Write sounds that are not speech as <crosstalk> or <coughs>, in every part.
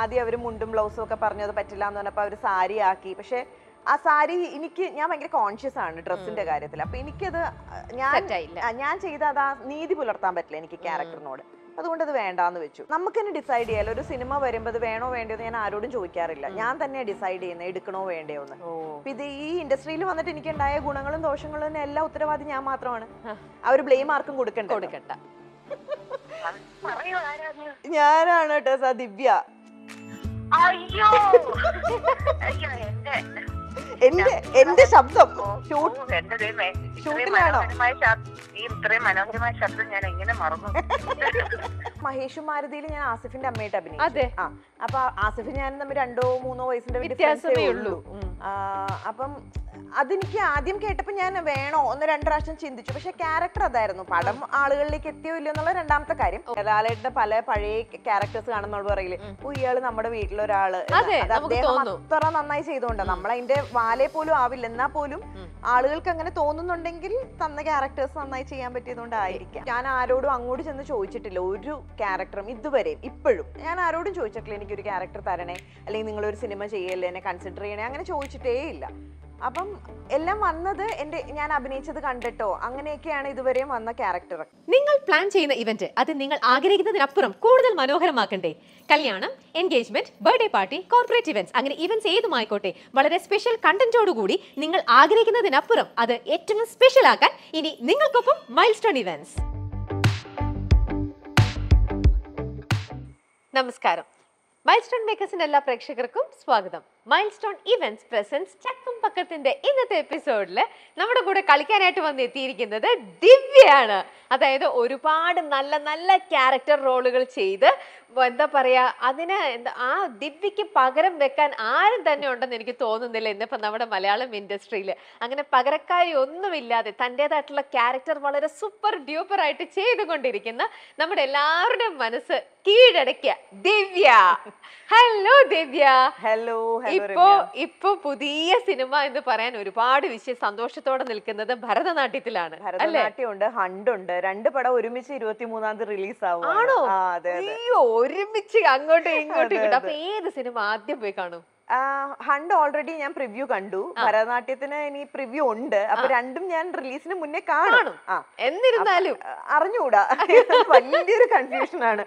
ആദ്യം അവർ മുണ്ടും ബ്ലൗസും ഒക്കെ പറഞ്ഞു അത് പറ്റില്ല എന്ന് പറഞ്ഞപ്പോൾ അവർ സാരി ആക്കി പക്ഷെ ആ സാരി എനിക്ക് ഞാൻ ഭയങ്കര കോൺഷ്യസ് ആണ് ഡ്രസ്സിന്റെ കാര്യത്തിൽ അപ്പൊ എനിക്കത് ഞാൻ ഞാൻ ചെയ്ത അത് ആ നീതി പുലർത്താൻ പറ്റില്ല എനിക്ക് ക്യാരക്ടറിനോട് അതുകൊണ്ട് അത് വേണ്ടാന്ന് വെച്ചു നമുക്ക് തന്നെ ഡിസൈഡ് ചെയ്യാലോ ഒരു സിനിമ വരുമ്പോൾ അത് വേണോ എന്ന് ഞാൻ ആരോടും ചോദിക്കാറില്ല ഞാൻ തന്നെ ഡിസൈഡ് ചെയ്യുന്നത് എടുക്കണോ വേണ്ടയോ എന്ന് ഇത് ഈ ഇൻഡസ്ട്രിയിൽ വന്നിട്ട് എനിക്ക് ഉണ്ടായ ഗുണങ്ങളും ദോഷങ്ങളും തന്നെ എല്ലാ ഉത്തരവാദി ഞാൻ മാത്രമാണ് ആ ഒരു ബ്ലെയിം ആർക്കും കൊടുക്കണ്ട കൊടുക്കണ്ട ഞാനാണ് കേട്ടോ സ ദിവ്യ അയ്യോ അയ്യോ എന്റെ എന്റെ എന്റെ ശബ്ദം ഷൂട്ടിലാണോ ഇത്രയും മനോഹരമായ ശബ്ദം ഞാൻ എങ്ങനെ മറന്നു മഹേഷ് മാരുതിയിൽ ഞാൻ ആസിഫിന്റെ അമ്മയായിട്ട് അഭിനയിച്ചു അതെ ആ അപ്പൊ ആസിഫ് ഞാൻ തമ്മിൽ രണ്ടോ മൂന്നോ വയസ്സിന്റെ വ്യത്യാസമേ ഉള്ളൂ അപ്പം അതെനിക്ക് ആദ്യം കേട്ടപ്പോൾ ഞാൻ വേണോ ഒന്ന് രണ്ട് പ്രാവശ്യം ചിന്തിച്ചു പക്ഷെ ക്യാരക്ടർ അതായിരുന്നു പടം ആളുകളിലേക്ക് എത്തിയോ ഇല്ലയോ എന്നുള്ള രണ്ടാമത്തെ കാര്യം ലാലേട്ടന്റെ പല പഴയ ക്യാരക്ടേഴ്സ് കാണുന്നോട് പറയില്ലേ ഓ ഇയാള് നമ്മുടെ വീട്ടിലൊരാള് അത്ര നന്നായി ചെയ്തുകൊണ്ട് നമ്മളതിന്റെ വാലെ പോലും ആവില്ല എന്നാ പോലും ആളുകൾക്ക് അങ്ങനെ തോന്നുന്നുണ്ടെങ്കിൽ തന്ന ക്യാരക്ടേഴ്സ് നന്നായി ചെയ്യാൻ പറ്റിയതുകൊണ്ടായിരിക്കാം ഞാൻ ആരോടും അങ്ങോട്ട് ചെന്ന് ചോദിച്ചിട്ടില്ല ഒരു ക്യാരക്ടറും ഇതുവരെയും ഇപ്പോഴും ഞാൻ ആരോടും ചോദിച്ചിട്ടില്ല എനിക്കൊരു ക്യാരക്ടർ തരണേ അല്ലെങ്കിൽ നിങ്ങളൊരു സിനിമ ചെയ്യല്ലേ എന്നെ കൺസിഡർ ചെയ്യണേ അങ്ങനെ ചോദിച്ചിട്ടേ ഇല്ല അപ്പം എല്ലാം വന്നത് എൻ്റെ ഞാൻ അഭിനയിച്ചത് കണ്ടിട്ടോ അങ്ങനെയൊക്കെയാണ് ഇതുവരെയും വന്ന ക്യാരക്ടർ നിങ്ങൾ പ്ലാൻ ചെയ്യുന്ന ഇവന്റ് അത് നിങ്ങൾ ആഗ്രഹിക്കുന്നതിനപ്പുറം കൂടുതൽ മനോഹരമാക്കണ്ടേ കല്യാണം engagement birthday party corporate events അങ്ങനെ ഇവന്റ്സ് ഏതുമായിക്കോട്ടെ വളരെ സ്പെഷ്യൽ കണ്ടന്റോടുകൂടി നിങ്ങൾ ആഗ്രഹിക്കുന്നതിനപ്പുറം അത് ഏറ്റവും സ്പെഷ്യൽ ആക്കാൻ ഇനി നിങ്ങൾക്കൊപ്പം മൈൽ സ്റ്റോൺ ഇവന്റ്സ് നമസ്കാരം മൈൽ സ്റ്റോൺ മേക്കേഴ്സിന്റെ എല്ലാ പ്രേക്ഷകർക്കും സ്വാഗതം മൈൽസ്റ്റോൺ ഇവന്റ്സ് പ്രസൻസ് ചക്കും പക്കത്തിന്റെ ഇന്നത്തെ എപ്പിസോഡിൽ നമ്മുടെ കൂടെ കളിക്കാനായിട്ട് വന്ന് എത്തിയിരിക്കുന്നത് ദിവ്യ ഒക്കെയാണ് അതായത് ഒരുപാട് നല്ല നല്ല ക്യാരക്ടർ റോളുകൾ ചെയ്ത് എന്താ പറയാ അതിന് എന്താ ആ ദിവ്യയ്ക്ക് പകരം വെക്കാൻ ആരും തന്നെ ഉണ്ടെന്ന് എനിക്ക് തോന്നുന്നില്ല ഇന്നിപ്പോൾ നമ്മുടെ മലയാളം ഇൻഡസ്ട്രിയിൽ അങ്ങനെ പകരക്കാരി ഒന്നുമില്ലാതെ തൻ്റേതായിട്ടുള്ള ക്യാരക്ടർ വളരെ സൂപ്പർ ഡ്യൂപ്പർ ആയിട്ട് ചെയ്തുകൊണ്ടിരിക്കുന്ന നമ്മുടെ എല്ലാവരുടെയും മനസ്സ് കീഴടക്കിയ ദിവ്യ ഹലോ ദിവ്യ ഹലോ ഇപ്പോ ഇപ്പൊ പുതിയ സിനിമ എന്ന് പറയാൻ ഒരുപാട് വിഷയ സന്തോഷത്തോടെ നിൽക്കുന്നത് ഭരതനാട്യത്തിലാണ് ഭരതനാട്യം ഉണ്ട് ഹണ്ട് ഉണ്ട് രണ്ട് പടം ഒരുമിച്ച് ഇരുപത്തി മൂന്നാം തീയതി റിലീസ് ആവും ആണോ അയ്യോ ഒരുമിച്ച് അങ്ങോട്ടും <laughs> ഇങ്ങോട്ടും അപ്പൊ ഏത് സിനിമ ആദ്യം പോയി കാണും ഹണ്ട് ഓൾറെഡി ഞാൻ പ്രിവ്യൂ കണ്ടു ഭരതനാട്യത്തിന് ഇനി പ്രിവ്യൂ ഉണ്ട് അപ്പൊ രണ്ടും ഞാൻ റിലീസിന് മുന്നേ കാണും എന്നിരുന്നാലും അറിഞ്ഞുകൂടാ <laughs> വലിയൊരു കൺഫ്യൂഷൻ ആണ്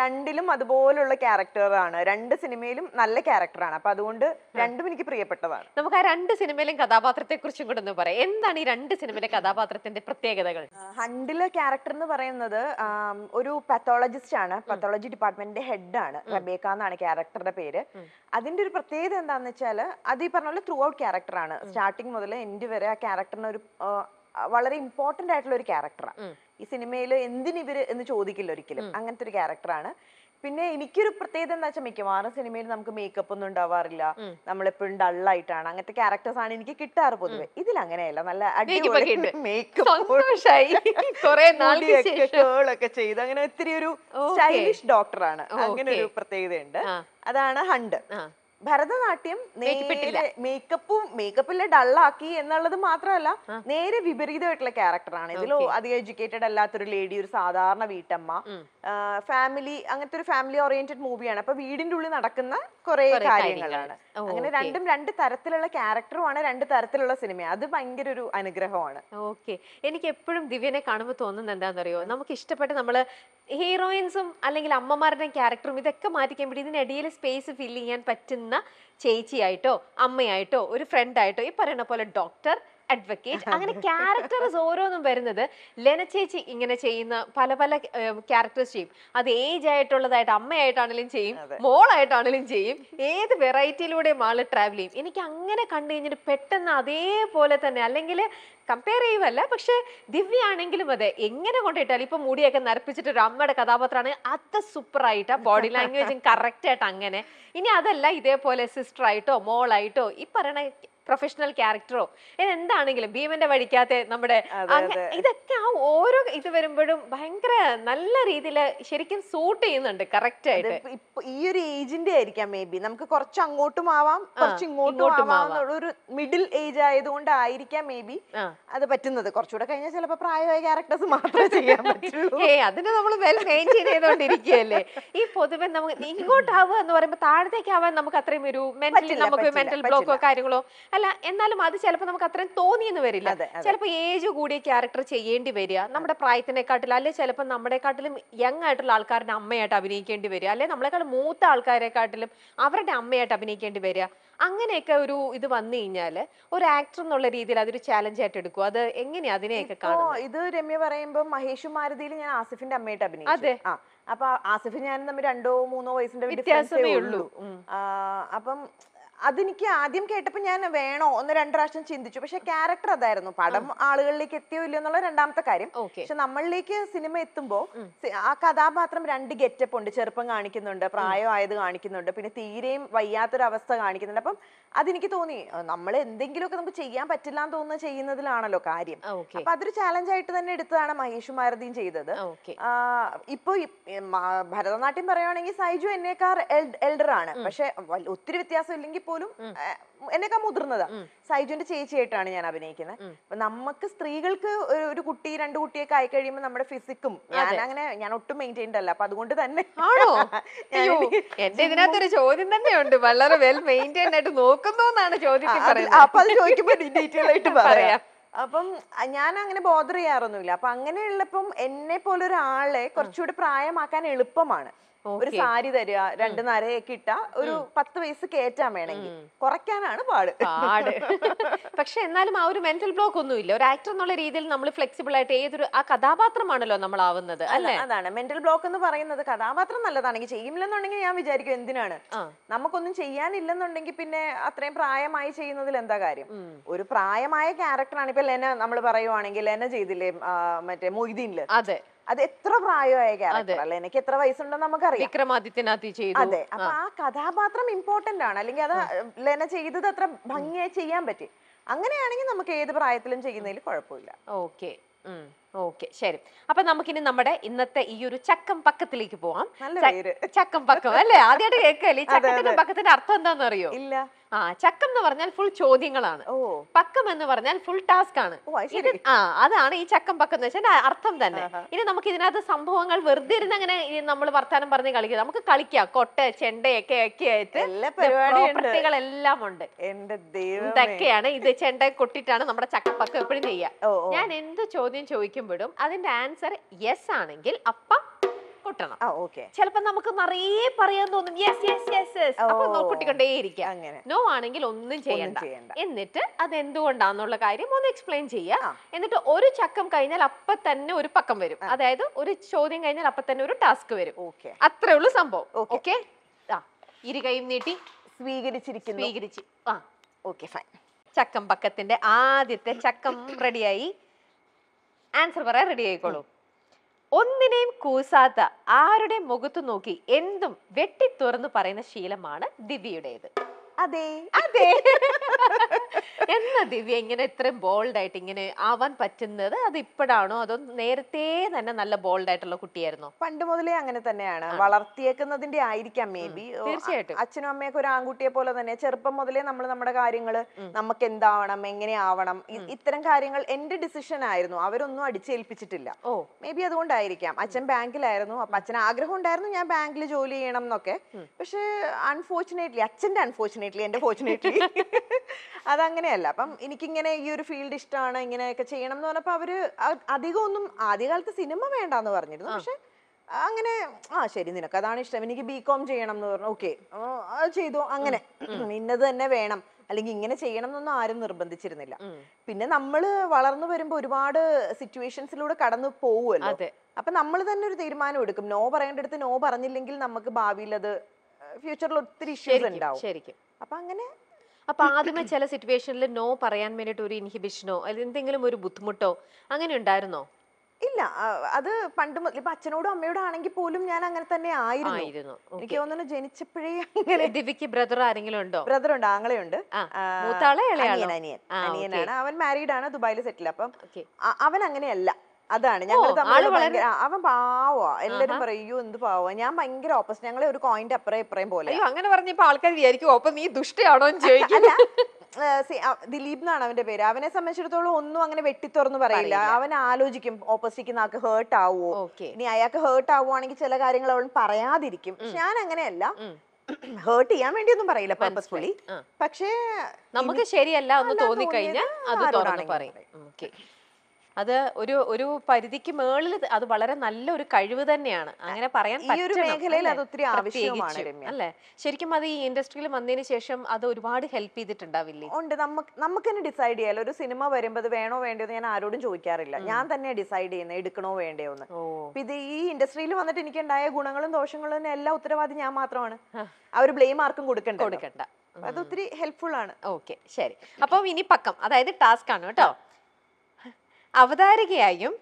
രണ്ടിലും അതുപോലുള്ള ക്യാരക്ടറാണ് രണ്ട് സിനിമയിലും നല്ല ക്യാരക്ടറാണ് അപ്പൊ അതുകൊണ്ട് രണ്ടും എനിക്ക് പ്രിയപ്പെട്ടതാണ് നമുക്ക് ആ രണ്ട് സിനിമയിലും കഥാപാത്രത്തെ കുറിച്ചും കൂടെ ഒന്ന് പറയാം എന്താണ് ഈ രണ്ട് സിനിമയിലെ കഥാപാത്രത്തിന്റെ പ്രത്യേകതകൾ ഹണ്ടിലെ ക്യാരക്ടർ എന്ന് പറയുന്നത് ഒരു പത്തോളജിസ്റ്റ് ആണ് പത്തോളജി ഡിപ്പാർട്ട്മെന്റിന്റെ ഹെഡ് ആണ് റബേക്ക എന്നാണ് ക്യാരക്ടറുടെ പേര് അതിന്റെ ഒരു പ്രത്യേക ചെയ്ത് എന്താണെന്ന് വെച്ചാൽ അത് ഈ പറഞ്ഞ പോലെ ത്രൂ ഔട്ട് ക്യാരക്ടറാണ് സ്റ്റാർട്ടിങ് മുതൽ എൻഡ് വരെ ആ ക്യാരക്ടറിന് ഒരു വളരെ ഇമ്പോർട്ടൻ്റ് ആയിട്ടുള്ള ഒരു ക്യാരക്ടറാണ് ഈ സിനിമയിൽ എന്തിനിവർ എന്ന് ചോദിക്കില്ല ഒരിക്കലും അങ്ങനത്തെ ഒരു ക്യാരക്ടറാണ് പിന്നെ എനിക്കൊരു പ്രത്യേകത എന്താ വെച്ചാൽ മിക്കവാറും സിനിമയിൽ നമുക്ക് മേക്കപ്പ് ഒന്നും ഉണ്ടാവാറില്ല നമ്മളെപ്പോഴും ഡള്ളായിട്ടാണ് അങ്ങനത്തെ ക്യാരക്ടേഴ്സ് ആണ് എനിക്ക് കിട്ടാറ് പൊതുവെ ഇതിൽ അങ്ങനെയല്ല നല്ല അടിപൊളി മേക്കപ്പ് <laughs> ചെയ്ത് അങ്ങനെ ഒത്തിരി ഒരു സ്റ്റൈലിഷ് ഡോക്ടറാണ് അങ്ങനെ ഒരു പ്രത്യേകതയുണ്ട് അതാണ് ഹണ്ട് ഭരതനാട്യം നേരെ മേക്കപ്പും മേക്കപ്പിൽ ഡള്ളാക്കി എന്നുള്ളത് മാത്രമല്ല നേരെ വിപരീതമായിട്ടുള്ള ക്യാരക്ടറാണ് ഇതിൽ അധികം എഡ്യൂക്കേറ്റഡ് അല്ലാത്തൊരു ലേഡി ഒരു സാധാരണ വീട്ടമ്മ ഫാമിലി അങ്ങനത്തെ ഒരു ഫാമിലി ഓറിയന്റഡ് മൂവിയാണ് അപ്പൊ വീടിന്റെ ഉള്ളിൽ നടക്കുന്ന കുറെ കാര്യങ്ങളാണ് അങ്ങനെ രണ്ടും രണ്ട് തരത്തിലുള്ള ക്യാരക്ടറുമാണ് രണ്ട് തരത്തിലുള്ള സിനിമ അത് ഭയങ്കര ഒരു അനുഗ്രഹമാണ് ഓക്കെ എനിക്ക് എപ്പോഴും ദിവ്യനെ കാണുമ്പോൾ തോന്നുന്നത് എന്താണെന്നറിയോ നമുക്ക് ഇഷ്ടപ്പെട്ട് നമ്മള് ഹീറോയിൻസും അല്ലെങ്കിൽ അമ്മമാരുടെ ക്യാരക്ടറും ഇതൊക്കെ മാറ്റിക്കാൻ വേണ്ടി ഇതിനിടയിൽ സ്പേസ് ഫില്ല് ചെയ്യാൻ പറ്റുന്ന ചേച്ചിയായിട്ടോ അമ്മയായിട്ടോ ഒരു ഫ്രണ്ടായിട്ടോ ഈ പറയുന്ന പോലെ ഡോക്ടർ അഡ്വക്കേറ്റ് <laughs> അങ്ങനെ ക്യാരക്ടേഴ്സ് ഓരോന്നും വരുന്നത് ലെന ചേച്ചി ഇങ്ങനെ ചെയ്യുന്ന പല പല ക്യാരക്ടേഴ്സ് ചെയ്യും അത് ഏജ് ആയിട്ടുള്ളതായിട്ട് അമ്മയായിട്ടാണെങ്കിലും ചെയ്യും മോളായിട്ടാണെങ്കിലും ചെയ്യും ഏത് വെറൈറ്റിയിലൂടെ ആള് ട്രാവൽ ചെയ്യും എനിക്ക് അങ്ങനെ കണ്ടു കഴിഞ്ഞിട്ട് പെട്ടെന്ന് അതേപോലെ തന്നെ അല്ലെങ്കിൽ കമ്പയർ ചെയ്യുമല്ല പക്ഷെ ദിവ്യ ആണെങ്കിലും അതെ എങ്ങനെ കൊണ്ടിട്ടാൽ ഇപ്പൊ മുടിയൊക്കെ നരപ്പിച്ചിട്ട് ഒരു അമ്മയുടെ കഥാപാത്രമാണ് അത് സൂപ്പർ ആയിട്ടാ ബോഡി ലാംഗ്വേജും കറക്റ്റ് ആയിട്ട് അങ്ങനെ ഇനി അതല്ല ഇതേപോലെ സിസ്റ്റർ ആയിട്ടോ മോളായിട്ടോ ഈ പറയണ പ്രൊഫഷണൽ ക്യാരക്ടറോ എന്താണെങ്കിലും ഭീമന്റെ വഴിക്കാത്ത നമ്മുടെ ഇതൊക്കെ ആ ഓരോ ഇത് വരുമ്പോഴും ഭയങ്കര നല്ല രീതിയിൽ ശരിക്കും സൂട്ട് ചെയ്യുന്നുണ്ട് കറക്റ്റ് ആയിട്ട് ഈ ഒരു ഏജിന്റെ ആയിരിക്കാം മേ ബി നമുക്ക് കുറച്ച് അങ്ങോട്ടും ആവാം കുറച്ച് ഇങ്ങോട്ടും ആവാം ഒരു മിഡിൽ ഏജ് ആയതുകൊണ്ട് ആയിരിക്കാം മേ ബി അത് പറ്റുന്നത് കുറച്ചുകൂടെ കഴിഞ്ഞാൽ ചിലപ്പോൾ പ്രായമായ ക്യാരക്ടേഴ്സ് മാത്രമേ ചെയ്യാൻ പറ്റുള്ളൂ ഏ അതിന് നമ്മൾ വെൽ മെയിൻറ്റെയിൻ ചെയ്തുകൊണ്ടിരിക്കുകയല്ലേ ഈ പൊതുവെ നമുക്ക് ഇങ്ങോട്ടാവുക എന്ന് പറയുമ്പോൾ താഴത്തേക്ക് ആവാൻ നമുക്ക് അത്രയും ഒരു മെന്റലി നമുക്ക് മെന്റൽ ബ്ലോക്കോ കാര്യങ്ങളോ അല്ല എന്നാലും അത് ചിലപ്പോൾ നമുക്ക് അത്രയും തോന്നിയെന്ന് വരില്ല ചിലപ്പോൾ ഏജ് കൂടിയ ക്യാരക്ടർ ചെയ്യേണ്ടി വരിക നമ്മുടെ പ്രായത്തിനെക്കാട്ടിലും അല്ലെ ചിലപ്പോൾ നമ്മുടെക്കാട്ടിലും യങ് ആയിട്ടുള്ള ആൾക്കാരുടെ അമ്മയായിട്ട് അഭിനയിക്കേണ്ടി വരിക അല്ലെ നമ്മളെക്കാൾ മൂത്ത ആൾക്കാരെക്കാട്ടിലും അവരുടെ അമ്മയായിട്ട് അഭിനയിക്കേണ്ടി വരിക അങ്ങനെയൊക്കെ ഒരു ഇത് വന്നു കഴിഞ്ഞാല് ഒരു ആക്ടർ എന്നുള്ള രീതിയിൽ അതൊരു ചാലഞ്ച് ആയിട്ട് എടുക്കും അത് എങ്ങനെയാ അതിനെയൊക്കെ കാണും ഇത് രമ്യ പറയുമ്പോൾ മഹേഷും മാരുതിയിൽ ഞാൻ ആസിഫിന്റെ അമ്മയായിട്ട് അഭിനയിച്ചു അതെ അപ്പൊ ആസിഫ് ഞാൻ തമ്മിൽ രണ്ടോ മൂന്നോ വയസ്സിന്റെ വ്യത്യാസമേ ഉള്ളൂ അപ്പം അതെനിക്ക് ആദ്യം കേട്ടപ്പോൾ ഞാൻ വേണോ ഒന്ന് രണ്ട് പ്രാവശ്യം ചിന്തിച്ചു പക്ഷെ ക്യാരക്ടർ അതായിരുന്നു പടം ആളുകളിലേക്ക് എത്തിയോ ഇല്ലയോ എന്നുള്ള രണ്ടാമത്തെ കാര്യം പക്ഷെ നമ്മളിലേക്ക് സിനിമ എത്തുമ്പോൾ ആ കഥാപാത്രം രണ്ട് ഗെറ്റപ്പ് ഉണ്ട് ചെറുപ്പം കാണിക്കുന്നുണ്ട് പ്രായമായത് കാണിക്കുന്നുണ്ട് പിന്നെ തീരെയും വയ്യാത്തൊരവസ്ഥ കാണിക്കുന്നുണ്ട് അപ്പം അതെനിക്ക് തോന്നി നമ്മൾ എന്തെങ്കിലുമൊക്കെ നമുക്ക് ചെയ്യാൻ പറ്റില്ല എന്ന് തോന്നുന്ന ചെയ്യുന്നതിലാണല്ലോ കാര്യം അപ്പൊ അതൊരു ചാലഞ്ച് ആയിട്ട് തന്നെ എടുത്തതാണ് മഹേഷ് മാരതിയും ചെയ്തത് ഇപ്പൊ ഭരതനാട്യം പറയുകയാണെങ്കിൽ സൈജു എന്നേക്കാർ എൽഡർ ആണ് പക്ഷെ ഒത്തിരി വ്യത്യാസം ഇല്ലെങ്കിൽ പോലും എന്നെക്കാൾ മുതിർന്നതാ സൈജുന്റെ ചേച്ചിയായിട്ടാണ് ഞാൻ അഭിനയിക്കുന്നത് അപ്പൊ നമുക്ക് സ്ത്രീകൾക്ക് ഒരു കുട്ടി രണ്ട് കുട്ടിയൊക്കെ ആയി കഴിയുമ്പോൾ നമ്മുടെ ഫിസിക്കും ഞാൻ അങ്ങനെ ഞാൻ ഒട്ടും മെയിൻറ്റൈൻഡ് അല്ല അപ്പൊ അതുകൊണ്ട് തന്നെ ആണോ <laughs> എന്റെ ഇതിനകത്തൊരു ചോദ്യം തന്നെയുണ്ട് വളരെ വെൽ മെയിൻറ്റൈൻഡ് ആയിട്ട് എന്നാണ് ചോദ്യം അപ്പൊ അത് ചോദിക്കുമ്പോൾ ഡീറ്റെയിൽ ആയിട്ട് പറയാം അപ്പം ഞാൻ അങ്ങനെ ബോധർ ചെയ്യാറൊന്നുമില്ല അപ്പൊ അങ്ങനെയുള്ളപ്പം എന്നെ പോലൊരാളെ ഒരാളെ കുറച്ചുകൂടി പ്രായമാക്കാൻ എളുപ്പമാണ് ഒരു സാരി തരിക രണ്ട് നരയൊക്കെ ഇട്ട ഒരു പത്ത് വയസ്സ് കേറ്റാൻ വേണമെങ്കിൽ കുറയ്ക്കാനാണ് പാട് പാട് <laughs> പക്ഷെ എന്നാലും ആ ഒരു മെന്റൽ ബ്ലോക്ക് ഒന്നുമില്ല ഒരു ആക്ടർ എന്നുള്ള രീതിയിൽ നമ്മൾ ഫ്ലെക്സിബിൾ ആയിട്ട് ഏതൊരു ആ കഥാപാത്രമാണല്ലോ നമ്മൾ ആവുന്നത് അല്ലെ അതാണ് മെന്റൽ ബ്ലോക്ക് എന്ന് പറയുന്നത് കഥാപാത്രം നല്ലതാണെങ്കിൽ ചെയ്യില്ലെന്നുണ്ടെങ്കിൽ ഞാൻ വിചാരിക്കും എന്തിനാണ് നമുക്കൊന്നും ചെയ്യാനില്ലെന്നുണ്ടെങ്കിൽ പിന്നെ അത്രയും പ്രായമായി ചെയ്യുന്നതിൽ എന്താ കാര്യം ഒരു പ്രായമായ ക്യാരക്ടറാണ് ഇപ്പൊ ലെന നമ്മൾ പറയുവാണെങ്കിൽ ലെന ചെയ്തില്ലേ മറ്റേ മൊയ്തീനില് അതെ അത് എത്ര പ്രായമായ ക്യാരക്ടർ അല്ലെ എനിക്ക് എത്ര വയസ്സുണ്ടെന്ന് നമുക്കറിയാം വിക്രമാദിത്യനാഥ് ചെയ്തു അതെ അപ്പൊ ആ കഥാപാത്രം ഇമ്പോർട്ടന്റ് ആണ് അല്ലെങ്കിൽ അത് ലെന ചെയ്തത് അത്ര ഭംഗിയായി ചെയ്യാൻ പറ്റി അങ്ങനെയാണെങ്കിൽ നമുക്ക് ഏത് പ്രായത്തിലും ചെയ്യുന്നതിൽ കുഴപ്പമില്ല ഓക്കെ ഓക്കെ ശരി അപ്പൊ നമുക്കിനി നമ്മുടെ ഇന്നത്തെ ഈ ഒരു ചക്കം പക്കത്തിലേക്ക് പോവാം ചക്കം പക്കം അല്ലേ ആദ്യമായിട്ട് കേൾക്കല്ലേ ഈ ചക്കത്തിന്റെ പക്കത്തിന്റെ അർത്ഥം എന്താണെന്ന് അറിയോ ഇല്ല ആ ചക്കം എന്ന് പറഞ്ഞാൽ ഫുൾ ചോദ്യങ്ങളാണ് പക്കം എന്ന് പറഞ്ഞാൽ ഫുൾ ടാസ്ക് ആണ് ആ അതാണ് ഈ ചക്കം പക്കം എന്ന് വെച്ചാൽ അർത്ഥം തന്നെ ഇനി നമുക്ക് ഇതിനകത്ത് സംഭവങ്ങൾ വെറുതെ ഇരുന്ന് അങ്ങനെ നമ്മൾ വർത്താനം പറഞ്ഞ് കളിക്കുക നമുക്ക് കളിക്കാം കൊട്ട ചെണ്ടയൊക്കെ ഒക്കെ ആയിട്ട് എല്ലാം ഉണ്ട് ഇതൊക്കെയാണ് ഇത് ചെണ്ട കൊട്ടിട്ടാണ് നമ്മുടെ പക്കം എപ്പോഴും ചെയ്യുക ഞാൻ എന്ത് ചോദ്യം ചോദിക്കുമ്പോഴും അതിന്റെ ആൻസർ യെസ് ആണെങ്കിൽ അപ്പം കൊട്ടണം ചിലപ്പോ നമുക്ക് നിറയെ പറയാൻ തോന്നും യെസ് യെസ് യെസ് യെസ് അപ്പൊ കൊട്ടിക്കൊണ്ടേയിരിക്കുക അങ്ങനെ നോ ആണെങ്കിൽ ഒന്നും ചെയ്യണ്ട എന്നിട്ട് അത് എന്തുകൊണ്ടാന്നുള്ള കാര്യം ഒന്ന് എക്സ്പ്ലെയിൻ ചെയ്യാം എന്നിട്ട് ഒരു ചക്കം കഴിഞ്ഞാൽ അപ്പൊ തന്നെ ഒരു പക്കം വരും അതായത് ഒരു ചോദ്യം കഴിഞ്ഞാൽ അപ്പൊ തന്നെ ഒരു ടാസ്ക് വരും അത്രേ ഉള്ളൂ സംഭവം ഓക്കെ ഇരു കൈയും നീട്ടി സ്വീകരിച്ചിരിക്കുന്നു സ്വീകരിച്ചു ആ ഓക്കെ ഫൈൻ ചക്കം പക്കത്തിന്റെ ആദ്യത്തെ ചക്കം റെഡിയായി <coughs> ആൻസർ പറയാൻ റെഡി ആയിക്കോളൂ ഒന്നിനെയും കൂസാത്ത ആരുടെ മുഖത്തു നോക്കി എന്തും വെട്ടി തുറന്നു പറയുന്ന ശീലമാണ് ദിവ്യയുടേത് അതെ അതെ എന്നാ ദിവ്യ ഇങ്ങനെ ഇത്രയും ബോൾഡ് ആയിട്ട് ഇങ്ങനെ ആവാൻ പറ്റുന്നത് അത് ഇപ്പോഴാണോ അതോ നേരത്തെ തന്നെ നല്ല ബോൾഡ് ആയിട്ടുള്ള കുട്ടിയായിരുന്നോ പണ്ട് മുതലേ അങ്ങനെ തന്നെയാണ് വളർത്തിയേക്കുന്നതിന്റെ ആയിരിക്കാം മേ ബി തീർച്ചയായിട്ടും അച്ഛനും അമ്മയൊക്കെ ഒരു ആൺകുട്ടിയെ പോലെ തന്നെ ചെറുപ്പം മുതലേ നമ്മൾ നമ്മുടെ കാര്യങ്ങൾ നമുക്ക് എന്താവണം എങ്ങനെ ആവണം ഇത്തരം കാര്യങ്ങൾ എന്റെ ഡിസിഷൻ ആയിരുന്നു അവരൊന്നും അടിച്ചേൽപ്പിച്ചിട്ടില്ല ഓ മേ ബി അതുകൊണ്ടായിരിക്കാം അച്ഛൻ ബാങ്കിലായിരുന്നു അപ്പൊ അച്ഛൻ ആഗ്രഹം ഉണ്ടായിരുന്നു ഞാൻ ബാങ്കിൽ ജോലി ചെയ്യണം എന്നൊക്കെ പക്ഷെ അൺഫോർച്ചുനേറ്റ്ലി അച്ഛന്റെ അൺഫോർച്ചുനേറ്റ്ലി എന്റെ ഫോർച്ചുനേറ്റ്ലി അതങ്ങനെയല്ല അല്ല അപ്പം എനിക്കിങ്ങനെ ഈ ഒരു ഫീൽഡ് ഇഷ്ടമാണ് ഇങ്ങനെയൊക്കെ ചെയ്യണം എന്ന് പറഞ്ഞപ്പോൾ അവര് അധികം ഒന്നും ആദ്യകാലത്ത് സിനിമ എന്ന് പറഞ്ഞിരുന്നു പക്ഷെ അങ്ങനെ ആ ശരി നിനക്ക് അതാണ് ഇഷ്ടം എനിക്ക് ബി കോം ചെയ്യണം എന്ന് പറഞ്ഞു ഓക്കെ അത് ചെയ്തു അങ്ങനെ ഇന്നത് തന്നെ വേണം അല്ലെങ്കിൽ ഇങ്ങനെ ചെയ്യണം എന്നൊന്നും ആരും നിർബന്ധിച്ചിരുന്നില്ല പിന്നെ നമ്മൾ വളർന്നു വരുമ്പോൾ ഒരുപാട് സിറ്റുവേഷൻസിലൂടെ കടന്നു പോവുമല്ലോ അപ്പൊ നമ്മൾ തന്നെ ഒരു തീരുമാനം എടുക്കും നോ അടുത്ത് നോ പറഞ്ഞില്ലെങ്കിൽ നമുക്ക് ഭാവിയിൽ അത് ഫ്യൂച്ചറിൽ ഒത്തിരി ഇഷ്യൂസ് ഉണ്ടാവും അപ്പൊ അങ്ങനെ അപ്പൊ ആദ്യമേ ചില സിറ്റുവേഷനിൽ നോ പറയാൻ വേണ്ടിട്ട് ഒരു ഇൻഹിബിഷനോ അല്ലെങ്കിൽ എന്തെങ്കിലും ഒരു ബുദ്ധിമുട്ടോ അങ്ങനെ ഉണ്ടായിരുന്നോ ഇല്ല അത് പണ്ട് മുതൽ ഇപ്പൊ അച്ഛനോടും അമ്മയോടും ആണെങ്കിൽ പോലും ഞാൻ അങ്ങനെ തന്നെ ആയിരുന്നു എനിക്ക് തോന്നുന്നു ജനിച്ചപ്പോഴേ അങ്ങനെ ദിവ്യക്ക് ബ്രദർ ആരെങ്കിലും ഉണ്ടോ ബ്രദർ ഉണ്ട് ആങ്ങളെയുണ്ട് അനിയൻ അനിയൻ അനിയനാണ് അവൻ മാരീഡ് ആണ് ദുബായിൽ സെറ്റിൽ അപ്പം അവൻ അങ്ങനെയല്ല അതാണ് ഞങ്ങൾ തമ്മിൽ ഭയങ്കര അവൻ പാവാ എല്ലാരും പറയൂ എന്ത് പാവാ ഞാൻ ഭയങ്കര ഓപ്പോസിറ്റ് ഞങ്ങളെ ഒരു കോയിന്റ് അപ്പറേ ഇപ്പറേം പോലെ അങ്ങനെ പറഞ്ഞപ്പോ ആൾക്കാർ വിചാരിക്കും ഒപ്പം നീ ദുഷ്ടയാണോ ചോദിക്കില്ല ദിലീപ് എന്നാണ് അവന്റെ പേര് അവനെ സംബന്ധിച്ചിടത്തോളം ഒന്നും അങ്ങനെ വെട്ടിത്തുറന്ന് പറയില്ല അവൻ ആലോചിക്കും ഓപ്പോസിറ്റിക്കുന്ന ആൾക്ക് ഹേർട്ട് ആവുമോ ഇനി അയാൾക്ക് ഹേർട്ട് ആവുകയാണെങ്കിൽ ചില കാര്യങ്ങൾ അവൻ പറയാതിരിക്കും ഞാൻ അങ്ങനെയല്ല ഹേർട്ട് ചെയ്യാൻ വേണ്ടിയൊന്നും പറയില്ല പർപ്പസ്ഫുള്ളി പക്ഷേ നമുക്ക് ശരിയല്ല എന്ന് കഴിഞ്ഞാൽ അത് പറയും അത് ഒരു ഒരു പരിധിക്ക് മേളിൽ അത് വളരെ നല്ലൊരു കഴിവ് തന്നെയാണ് അങ്ങനെ പറയാൻ മേഖലയിൽ അത് ഒത്തിരി ആവശ്യമാണ് അല്ലെ ശരിക്കും അത് ഈ ഇൻഡസ്ട്രിയിൽ വന്നതിന് ശേഷം അത് ഒരുപാട് ഹെൽപ്പ് ചെയ്തിട്ടുണ്ടാവില്ലേ ഉണ്ട് നമുക്ക് നമുക്ക് തന്നെ ഡിസൈഡ് ചെയ്യാലോ ഒരു സിനിമ വരുമ്പോൾ വേണോ വേണോ വേണ്ടയോ ഞാൻ ആരോടും ചോദിക്കാറില്ല ഞാൻ തന്നെ ഡിസൈഡ് ചെയ്യുന്നത് എടുക്കണോ വേണ്ടോ എന്ന് ഇത് ഈ ഇൻഡസ്ട്രിയിൽ വന്നിട്ട് എനിക്ക് ഉണ്ടായ ഗുണങ്ങളും ദോഷങ്ങളും എല്ലാം ഉത്തരവാദി ഞാൻ മാത്രമാണ് ആ ഒരു ബ്ലെയിം ആർക്കും കൊടുക്കണ്ട കൊടുക്കണ്ട അത് ഒത്തിരി ഹെൽപ്ഫുൾ ആണ് ഓക്കെ ശരി അപ്പം ഇനി പക്കം അതായത് ടാസ്ക് ആണ് കേട്ടോ അവതാരകയായും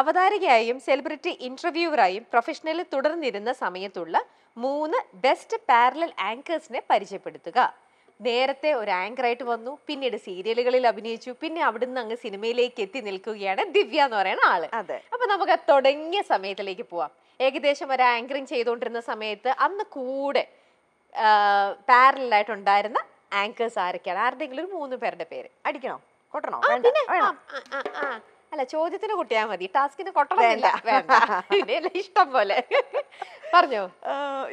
അവതാരകയായും സെലിബ്രിറ്റി ഇൻ്റർവ്യൂവറായും പ്രൊഫഷണലിൽ തുടർന്നിരുന്ന സമയത്തുള്ള മൂന്ന് ബെസ്റ്റ് പാരലൽ ആങ്കേഴ്സിനെ പരിചയപ്പെടുത്തുക നേരത്തെ ഒരു ആങ്കറായിട്ട് വന്നു പിന്നീട് സീരിയലുകളിൽ അഭിനയിച്ചു പിന്നെ അവിടുന്ന് അങ്ങ് സിനിമയിലേക്ക് എത്തി നിൽക്കുകയാണ് ദിവ്യ എന്ന് പറയുന്ന ആള് അതെ അപ്പൊ നമുക്ക് തുടങ്ങിയ സമയത്തിലേക്ക് പോവാം ഏകദേശം ഒരു ആങ്കറിങ് ചെയ്തുകൊണ്ടിരുന്ന സമയത്ത് അന്ന് കൂടെ പാരലായിട്ടുണ്ടായിരുന്ന ആങ്കേഴ്സ് ആരൊക്കെയാണ് ആരുടെങ്കിലും ഒരു മൂന്ന് പേരുടെ പേര് അടിക്കണോ കൊട്ടണോ അല്ല ചോദ്യത്തിന് കുട്ടിയാ മതി ടാസ്കിന് കൊട്ടണമെന്നില്ല വേണ്ട ഇഷ്ടം പോലെ പറഞ്ഞോ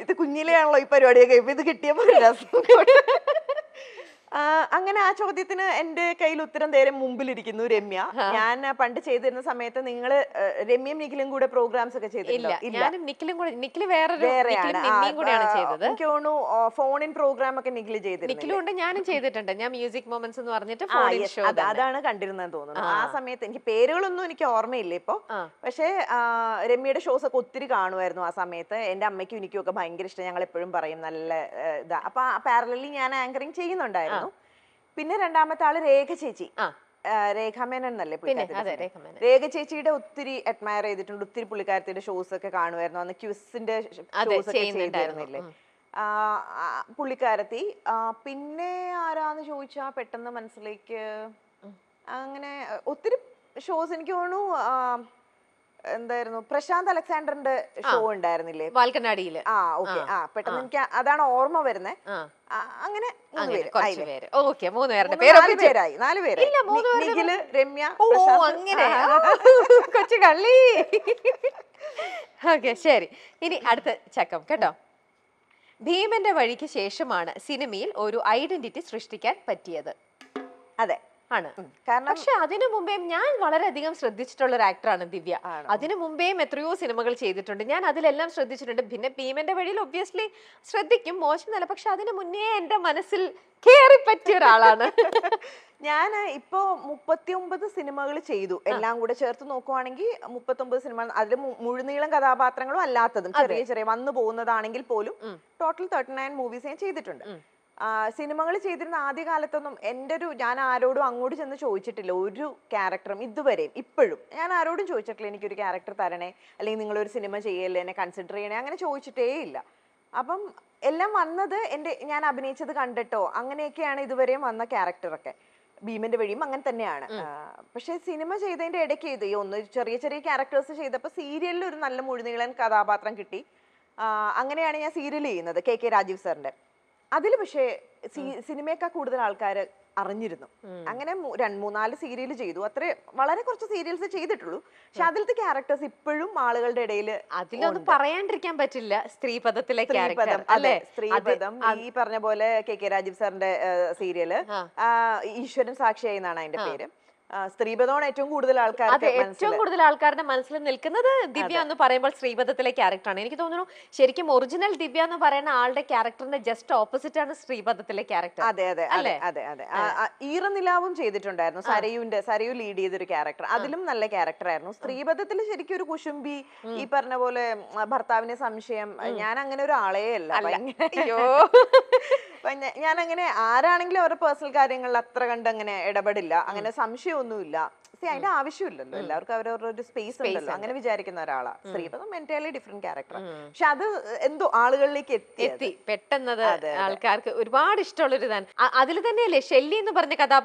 ഇത് കുഞ്ഞിലെയാണല്ലോ ഈ പരിപാടിയൊക്കെ ഇത് കിട്ടിയ കിട്ടിയപ്പോൾ <laughs> അങ്ങനെ ആ ചോദ്യത്തിന് എന്റെ കയ്യിൽ ഉത്തരം നേരെ മുമ്പിലിരിക്കുന്നു രമ്യ ഞാൻ പണ്ട് ചെയ്തിരുന്ന സമയത്ത് നിങ്ങൾ രമ്യയും നിഖിലും കൂടെ പ്രോഗ്രാംസ് ഒക്കെ ചെയ്തിട്ടില്ല കൂടെ വേറെ ഫോണിൻ പ്രോഗ്രാം ഒക്കെ നിഖില് ചെയ്തിട്ടുണ്ട് ഞാനും ചെയ്തിട്ടുണ്ട് ഞാൻ മ്യൂസിക് മൊമെന്റ്സ് എന്ന് പറഞ്ഞിട്ട് അതാണ് കണ്ടിരുന്നത് തോന്നുന്നു ആ സമയത്ത് എനിക്ക് പേരുകളൊന്നും എനിക്ക് ഓർമ്മയില്ല ഇപ്പൊ പക്ഷേ രമ്യയുടെ ഷോസ് ഒക്കെ ഒത്തിരി കാണുമായിരുന്നു ആ സമയത്ത് എന്റെ അമ്മയ്ക്കും എനിക്കും ഒക്കെ ഭയങ്കര ഇഷ്ടം ഞങ്ങൾ എപ്പോഴും പറയും നല്ല ഇതാ അപ്പൊ പാരലി ഞാൻ ആങ്കറിങ് ചെയ്യുന്നുണ്ടായിരുന്നു പിന്നെ രണ്ടാമത്തെ ആള് രേഖ ചേച്ചി രേഖാമേനൻ എന്നല്ലേ രേഖ ചേച്ചിയുടെ ഒത്തിരി അഡ്മയർ ചെയ്തിട്ടുണ്ട് ഒത്തിരി പുള്ളിക്കാരത്തിന്റെ ഷോസ് ഒക്കെ കാണുമായിരുന്നു അന്ന് ക്യൂസിന്റെ ഷോസ് ഒക്കെ ചെയ്തിരുന്നില്ലേ പുള്ളിക്കാരത്തി പിന്നെ ആരാന്ന് ചോദിച്ചാ പെട്ടെന്ന് മനസ്സിലേക്ക് അങ്ങനെ ഒത്തിരി ഷോസ് എനിക്ക് തോന്നുന്നു എന്തായിരുന്നു പ്രശാന്ത് അലക്സാണ്ടറിന്റെ ഷോ ഉണ്ടായിരുന്നില്ലേ വാൽക്കണ്ണാടിയില് ആ ഓക്കെ ആ പെട്ടെന്ന് എനിക്ക് അതാണ് ഓർമ്മ വരുന്നത് അങ്ങനെ മൂന്ന് പേര് ഓക്കെ മൂന്ന് പേരുടെ നാല് പേരായി നാല് പേര് നിഖില് രമ്യ അങ്ങനെ കൊച്ചു കള്ളി ഓക്കെ ശരി ഇനി അടുത്ത ചക്കം കേട്ടോ ഭീമന്റെ വഴിക്ക് ശേഷമാണ് സിനിമയിൽ ഒരു ഐഡന്റിറ്റി സൃഷ്ടിക്കാൻ പറ്റിയത് അതെ ആണ് കാരണം പക്ഷെ അതിനു മുമ്പേയും ഞാൻ വളരെയധികം ശ്രദ്ധിച്ചിട്ടുള്ള ഒരു ആക്ടറാണ് ദിവ്യ അതിനു മുമ്പേയും എത്രയോ സിനിമകൾ ചെയ്തിട്ടുണ്ട് ഞാൻ അതിലെല്ലാം ശ്രദ്ധിച്ചിട്ടുണ്ട് പിന്നെ ഭീമന്റെ വഴിയിൽ ഒബ്വിയസ്ലി ശ്രദ്ധിക്കും മോശമല്ല പക്ഷെ അതിനു മുന്നേ എന്റെ മനസ്സിൽ കേറി പറ്റിയ ഒരാളാണ് <laughs> ഞാൻ ഇപ്പോ മുപ്പത്തി ഒമ്പത് സിനിമകൾ ചെയ്തു എല്ലാം കൂടെ ചേർത്ത് നോക്കുവാണെങ്കിൽ മുപ്പത്തി ഒമ്പത് സിനിമ അതിൽ മുഴുനീളം കഥാപാത്രങ്ങളും അല്ലാത്തതും ചെറിയ ചെറിയ വന്നു പോകുന്നതാണെങ്കിൽ പോലും ടോട്ടൽ തേർട്ടി നയൻ മൂവീസ് ഞാൻ ചെയ്തിട്ടുണ്ട് സിനിമകൾ ചെയ്തിരുന്ന ആദ്യ കാലത്തൊന്നും എൻ്റെ ഒരു ഞാൻ ആരോടും അങ്ങോട്ട് ചെന്ന് ചോദിച്ചിട്ടില്ല ഒരു ക്യാരക്ടറും ഇതുവരെയും ഇപ്പോഴും ഞാൻ ആരോടും ചോദിച്ചിട്ടില്ല എനിക്കൊരു ക്യാരക്ടർ തരണേ അല്ലെങ്കിൽ നിങ്ങളൊരു സിനിമ ചെയ്യല്ലേ എന്നെ കൺസിഡർ ചെയ്യണേ അങ്ങനെ ചോദിച്ചിട്ടേ ഇല്ല അപ്പം എല്ലാം വന്നത് എൻ്റെ ഞാൻ അഭിനയിച്ചത് കണ്ടിട്ടോ അങ്ങനെയൊക്കെയാണ് ഇതുവരെയും വന്ന ക്യാരക്ടറൊക്കെ ഭീമന്റെ വഴിയും അങ്ങനെ തന്നെയാണ് പക്ഷെ സിനിമ ചെയ്തതിന്റെ ഇടയ്ക്ക് ചെയ്ത് ഒന്ന് ചെറിയ ചെറിയ ക്യാരക്ടേഴ്സ് ചെയ്തപ്പോൾ സീരിയലിൽ ഒരു നല്ല മുഴുനീളൻ കഥാപാത്രം കിട്ടി അങ്ങനെയാണ് ഞാൻ സീരിയൽ ചെയ്യുന്നത് കെ കെ രാജീവ് സാറിന്റെ അതിൽ പക്ഷേ സിനിമയൊക്കെ കൂടുതൽ ആൾക്കാർ അറിഞ്ഞിരുന്നു അങ്ങനെ രണ്ട് മൂന്നാല് സീരിയൽ ചെയ്തു അത്ര വളരെ കുറച്ച് സീരിയൽസ് ചെയ്തിട്ടുള്ളൂ പക്ഷെ അതിലത്തെ ക്യാരക്ടേഴ്സ് ഇപ്പോഴും ആളുകളുടെ ഇടയിൽ അതിലൊന്നും പറയാണ്ടിരിക്കാൻ പറ്റില്ല സ്ത്രീപദത്തിലെ അല്ലെ സ്ത്രീപദം ഈ പറഞ്ഞ പോലെ കെ കെ രാജീവ് സാറിന്റെ സീരിയല് ഈശ്വരൻ സാക്ഷിയായി എന്നാണ് അതിന്റെ പേര് സ്ത്രീപഥമാണ് ഏറ്റവും കൂടുതൽ ആൾക്കാർ ഏറ്റവും കൂടുതൽ ആൾക്കാരുടെ മനസ്സിൽ നിൽക്കുന്നത് ദിവ്യ എന്ന് പറയുമ്പോൾ ശ്രീബദ്ധത്തിലെ ക്യാരക്ടറാണ് എനിക്ക് തോന്നുന്നു ശരിക്കും ഒറിജിനൽ ദിവ്യ എന്ന് പറയുന്ന ആളുടെ ക്യാരക്ടറിന്റെ ജസ്റ്റ് ഓപ്പോസിറ്റ് ആണ് ശ്രീബദ്ധത്തിലെ ക്യാരക്ടർ അതെ അതെ അല്ലെ അതെ അതെ ഈറനിലാവും ചെയ്തിട്ടുണ്ടായിരുന്നു സരയുന്റെ സരയു ലീഡ് ചെയ്തൊരു ക്യാരക്ടർ അതിലും നല്ല ക്യാരക്ടർ ആയിരുന്നു സ്ത്രീബദ്ധത്തിൽ ശരിക്കും ഒരു കുശുംബി ഈ പറഞ്ഞ പോലെ ഭർത്താവിനെ സംശയം ഞാൻ അങ്ങനെ ഒരാളേ അല്ല അയ്യോ <laughs> ഞാൻ അങ്ങനെ ആരാണെങ്കിലും അവരുടെ പേഴ്സണൽ കാര്യങ്ങളിൽ അത്ര കണ്ട് അങ്ങനെ ഇടപെടില്ല അങ്ങനെ സംശയമൊന്നുമില്ല അതിന്റെ ആവശ്യമില്ലല്ലോ എല്ലാവർക്കും അവരവരുടെ ഒരു സ്പേസ് ഉണ്ടല്ലോ അങ്ങനെ വിചാരിക്കുന്ന ഒരാളാണ് ശ്രീപദം മെന്റലി ഡിഫറെന്റ് ക്യാരക്ടർ പക്ഷെ അത് എന്തോ ആളുകളിലേക്ക് എത്തി എത്തി ആൾക്കാർക്ക് ഒരുപാട് ഇഷ്ടമുള്ളൊരു ഇതാണ് അതിൽ തന്നെയല്ലേ ഷെല്ലി എന്ന് പറഞ്ഞ കഥാ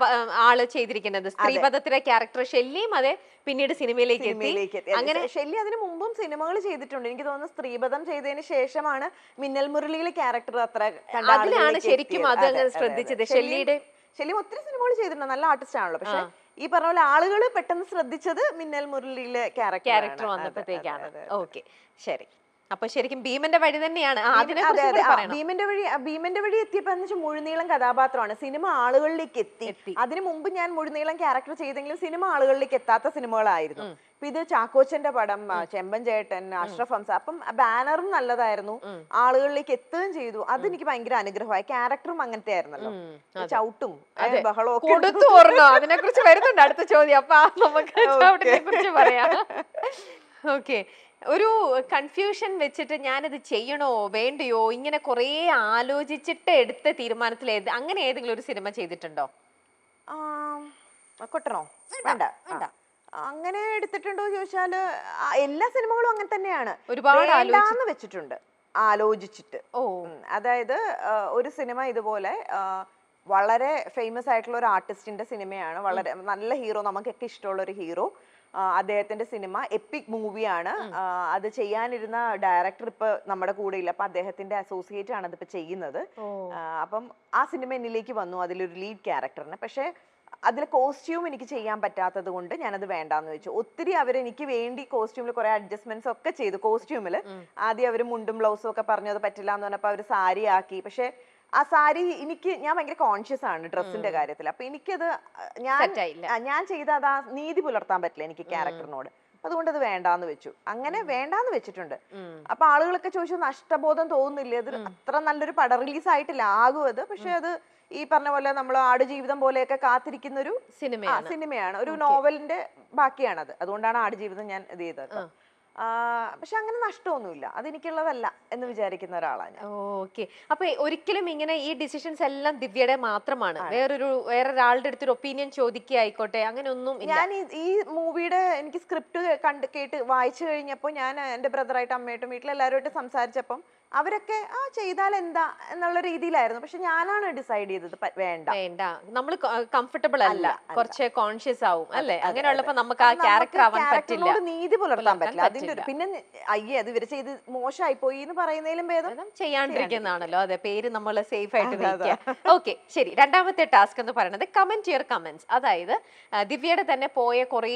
ആള് ചെയ്തിരിക്കുന്നത് സ്ത്രീപദത്തിലെ ക്യാരക്ടർ ഷെല്ലിയും അതെ പിന്നീട് സിനിമയിലേക്ക് എത്തി അങ്ങനെ ഷെല്ലി അതിന് മുമ്പും സിനിമകൾ ചെയ്തിട്ടുണ്ട് എനിക്ക് തോന്നുന്നു സ്ത്രീപദം ചെയ്തതിന് ശേഷമാണ് മിന്നൽ മുരളിയിലെ ക്യാരക്ടർ അത്ര അതിലാണ് ശരിക്കും അത് ശ്രദ്ധിച്ചത് ഷെല്ലിയുടെ ഷെല്ലി ഒത്തിരി സിനിമകൾ ചെയ്തിട്ടുണ്ട് നല്ല ആർട്ടിസ്റ്റ് ആണല്ലോ പക്ഷെ ഈ പറഞ്ഞ പോലെ ആളുകൾ പെട്ടെന്ന് ശ്രദ്ധിച്ചത് മിന്നൽ മുരളിയിലെ ക്യാരക്ടർ വന്നപ്പോഴത്തേക്കാണ് ഓക്കെ ശരി അപ്പൊ ശരിക്കും ഭീമന്റെ വഴി തന്നെയാണ് ഭീമന്റെ വഴി ഭീമന്റെ വഴി എത്തിയപ്പോ എന്ന് വെച്ചാൽ മുഴുനീളം കഥാപാത്രമാണ് സിനിമ ആളുകളിലേക്ക് എത്തി അതിനു മുമ്പ് ഞാൻ മുഴുനീളം ക്യാരക്ടർ ചെയ്തെങ്കിലും സിനിമ ആളുകളിലേക്ക് എത്താത്ത സിനിമകളായിരുന്നു ഇപ്പൊ ഇത് ചാക്കോച്ചന്റെ പടം ചെമ്പൻ ചേട്ടൻ അഷ്റഫ് ഹംസ അപ്പം ബാനറും നല്ലതായിരുന്നു ആളുകളിലേക്ക് എത്തുകയും ചെയ്തു അതെനിക്ക് ഭയങ്കര അനുഗ്രഹമായി ക്യാരക്ടറും അങ്ങനത്തെ ആയിരുന്നല്ലോ ചവിട്ടും ബഹളവും അതിനെ കുറിച്ച് വരുന്നുണ്ട് അടുത്ത ചോദ്യം അപ്പൊ നമുക്ക് <laughs> പറയാം <laughs> ഓക്കെ ഒരു കൺഫ്യൂഷൻ വെച്ചിട്ട് ഞാനത് ചെയ്യണോ വേണ്ടയോ ഇങ്ങനെ കുറേ ആലോചിച്ചിട്ട് എടുത്ത തീരുമാനത്തിൽ അങ്ങനെ ഏതെങ്കിലും ഒരു സിനിമ ചെയ്തിട്ടുണ്ടോ കൊട്ടണോ വേണ്ട വേണ്ട അങ്ങനെ എടുത്തിട്ടുണ്ടോ ചോദിച്ചാല് എല്ലാ സിനിമകളും അങ്ങനെ തന്നെയാണ് ഒരുപാട് വെച്ചിട്ടുണ്ട് ആലോചിച്ചിട്ട് ഓ അതായത് ഒരു സിനിമ ഇതുപോലെ വളരെ ഫേമസ് ആയിട്ടുള്ള ഒരു ആർട്ടിസ്റ്റിന്റെ സിനിമയാണ് വളരെ നല്ല ഹീറോ നമുക്കൊക്കെ ഇഷ്ടമുള്ള ഒരു ഹീറോ അദ്ദേഹത്തിന്റെ സിനിമ എപ്പിക് മൂവിയാണ് അത് ചെയ്യാനിരുന്ന ഡയറക്ടർ ഇപ്പൊ നമ്മുടെ കൂടെ ഇല്ല അപ്പൊ അദ്ദേഹത്തിന്റെ അസോസിയേറ്റ് ആണ് അതിപ്പോ ചെയ്യുന്നത് അപ്പം ആ സിനിമ എന്നിലേക്ക് വന്നു അതിലൊരു ലീഡ് ക്യാരക്ടറിന് പക്ഷേ അതിൽ കോസ്റ്റ്യൂം എനിക്ക് ചെയ്യാൻ പറ്റാത്തത് കൊണ്ട് ഞാനത് വേണ്ടാന്ന് വെച്ചു ഒത്തിരി അവർ എനിക്ക് വേണ്ടി കോസ്റ്റ്യൂമിൽ കുറെ അഡ്ജസ്റ്റ്മെന്റ്സ് ഒക്കെ ചെയ്തു കോസ്റ്റ്യൂമിൽ ആദ്യം അവർ മുണ്ടും ബ്ലൗസും ഒക്കെ പറഞ്ഞു അത് പറ്റില്ല എന്ന് പറഞ്ഞപ്പോൾ അവർ സാരി ആക്കി പക്ഷേ ആ സാരി എനിക്ക് ഞാൻ ഭയങ്കര കോൺഷ്യസ് ആണ് ഡ്രസ്സിന്റെ കാര്യത്തിൽ അപ്പൊ എനിക്കത് ഞാൻ ഞാൻ ചെയ്ത അത് ആ നീതി പുലർത്താൻ പറ്റില്ല എനിക്ക് ക്യാരക്ടറിനോട് അതുകൊണ്ട് അത് വേണ്ടാന്ന് വെച്ചു അങ്ങനെ വേണ്ടാന്ന് വെച്ചിട്ടുണ്ട് അപ്പൊ ആളുകളൊക്കെ ചോദിച്ചു നഷ്ടബോധം തോന്നുന്നില്ല ഇത് അത്ര നല്ലൊരു പട റിലീസ് ആയിട്ടില്ല ആകും അത് പക്ഷെ അത് ഈ പറഞ്ഞ പോലെ നമ്മൾ ആടുജീവിതം പോലെയൊക്കെ കാത്തിരിക്കുന്ന ഒരു സിനിമയാണ് സിനിമയാണ് ഒരു നോവലിന്റെ ബാക്കിയാണത് അതുകൊണ്ടാണ് ആടുജീവിതം ഞാൻ ഇത് ചെയ്തത് പക്ഷെ അങ്ങനെ നഷ്ടമൊന്നുമില്ല അതെനിക്കുള്ളതല്ല എന്ന് വിചാരിക്കുന്ന ഒരാളാണ് ഓക്കെ അപ്പൊ ഒരിക്കലും ഇങ്ങനെ ഈ ഡിസിഷൻസ് എല്ലാം ദിവ്യയുടെ മാത്രമാണ് വേറൊരു വേറൊരാളുടെ അടുത്തൊരു ഒപ്പീനിയൻ ചോദിക്കുക ആയിക്കോട്ടെ അങ്ങനെ ഒന്നും ഞാൻ ഈ മൂവിയുടെ എനിക്ക് സ്ക്രിപ്റ്റ് കണ്ട് കേട്ട് വായിച്ചു കഴിഞ്ഞപ്പോൾ ഞാൻ എൻ്റെ ബ്രദറായിട്ട് അമ്മയായിട്ടും വീട്ടിലെല്ലാവരുമായിട്ട് സംസാരിച്ചപ്പം അവരൊക്കെ ആ ചെയ്താൽ എന്താ എന്നുള്ള രീതിയിലായിരുന്നു പക്ഷെ ഞാനാണ് ഡിസൈഡ് ചെയ്തത് വേണ്ട വേണ്ട നമ്മൾ കംഫർട്ടബിൾ അല്ല കുറച്ച് കോൺഷ്യസ് ആവും അല്ലെ അങ്ങനെ നമുക്ക് ആ ക്യാരക്ടർ ആവാൻ പറ്റില്ല നീതി പുലർത്താൻ പറ്റില്ല അതിന്റെ ഒരു പിന്നെ അയ്യേ അത് ഇവര് ചെയ്ത് മോശമായി പോയി എന്ന് പറയുന്നതിലും ഭേദം ചെയ്യാണ്ടിരിക്കുന്നതാണല്ലോ അതെ പേര് നമ്മൾ സേഫ് ആയിട്ട് ഓക്കെ ശരി രണ്ടാമത്തെ ടാസ്ക് എന്ന് പറയുന്നത് കമന്റ് യുവർ കമന്റ്സ് അതായത് ദിവ്യയുടെ തന്നെ പോയ കുറേ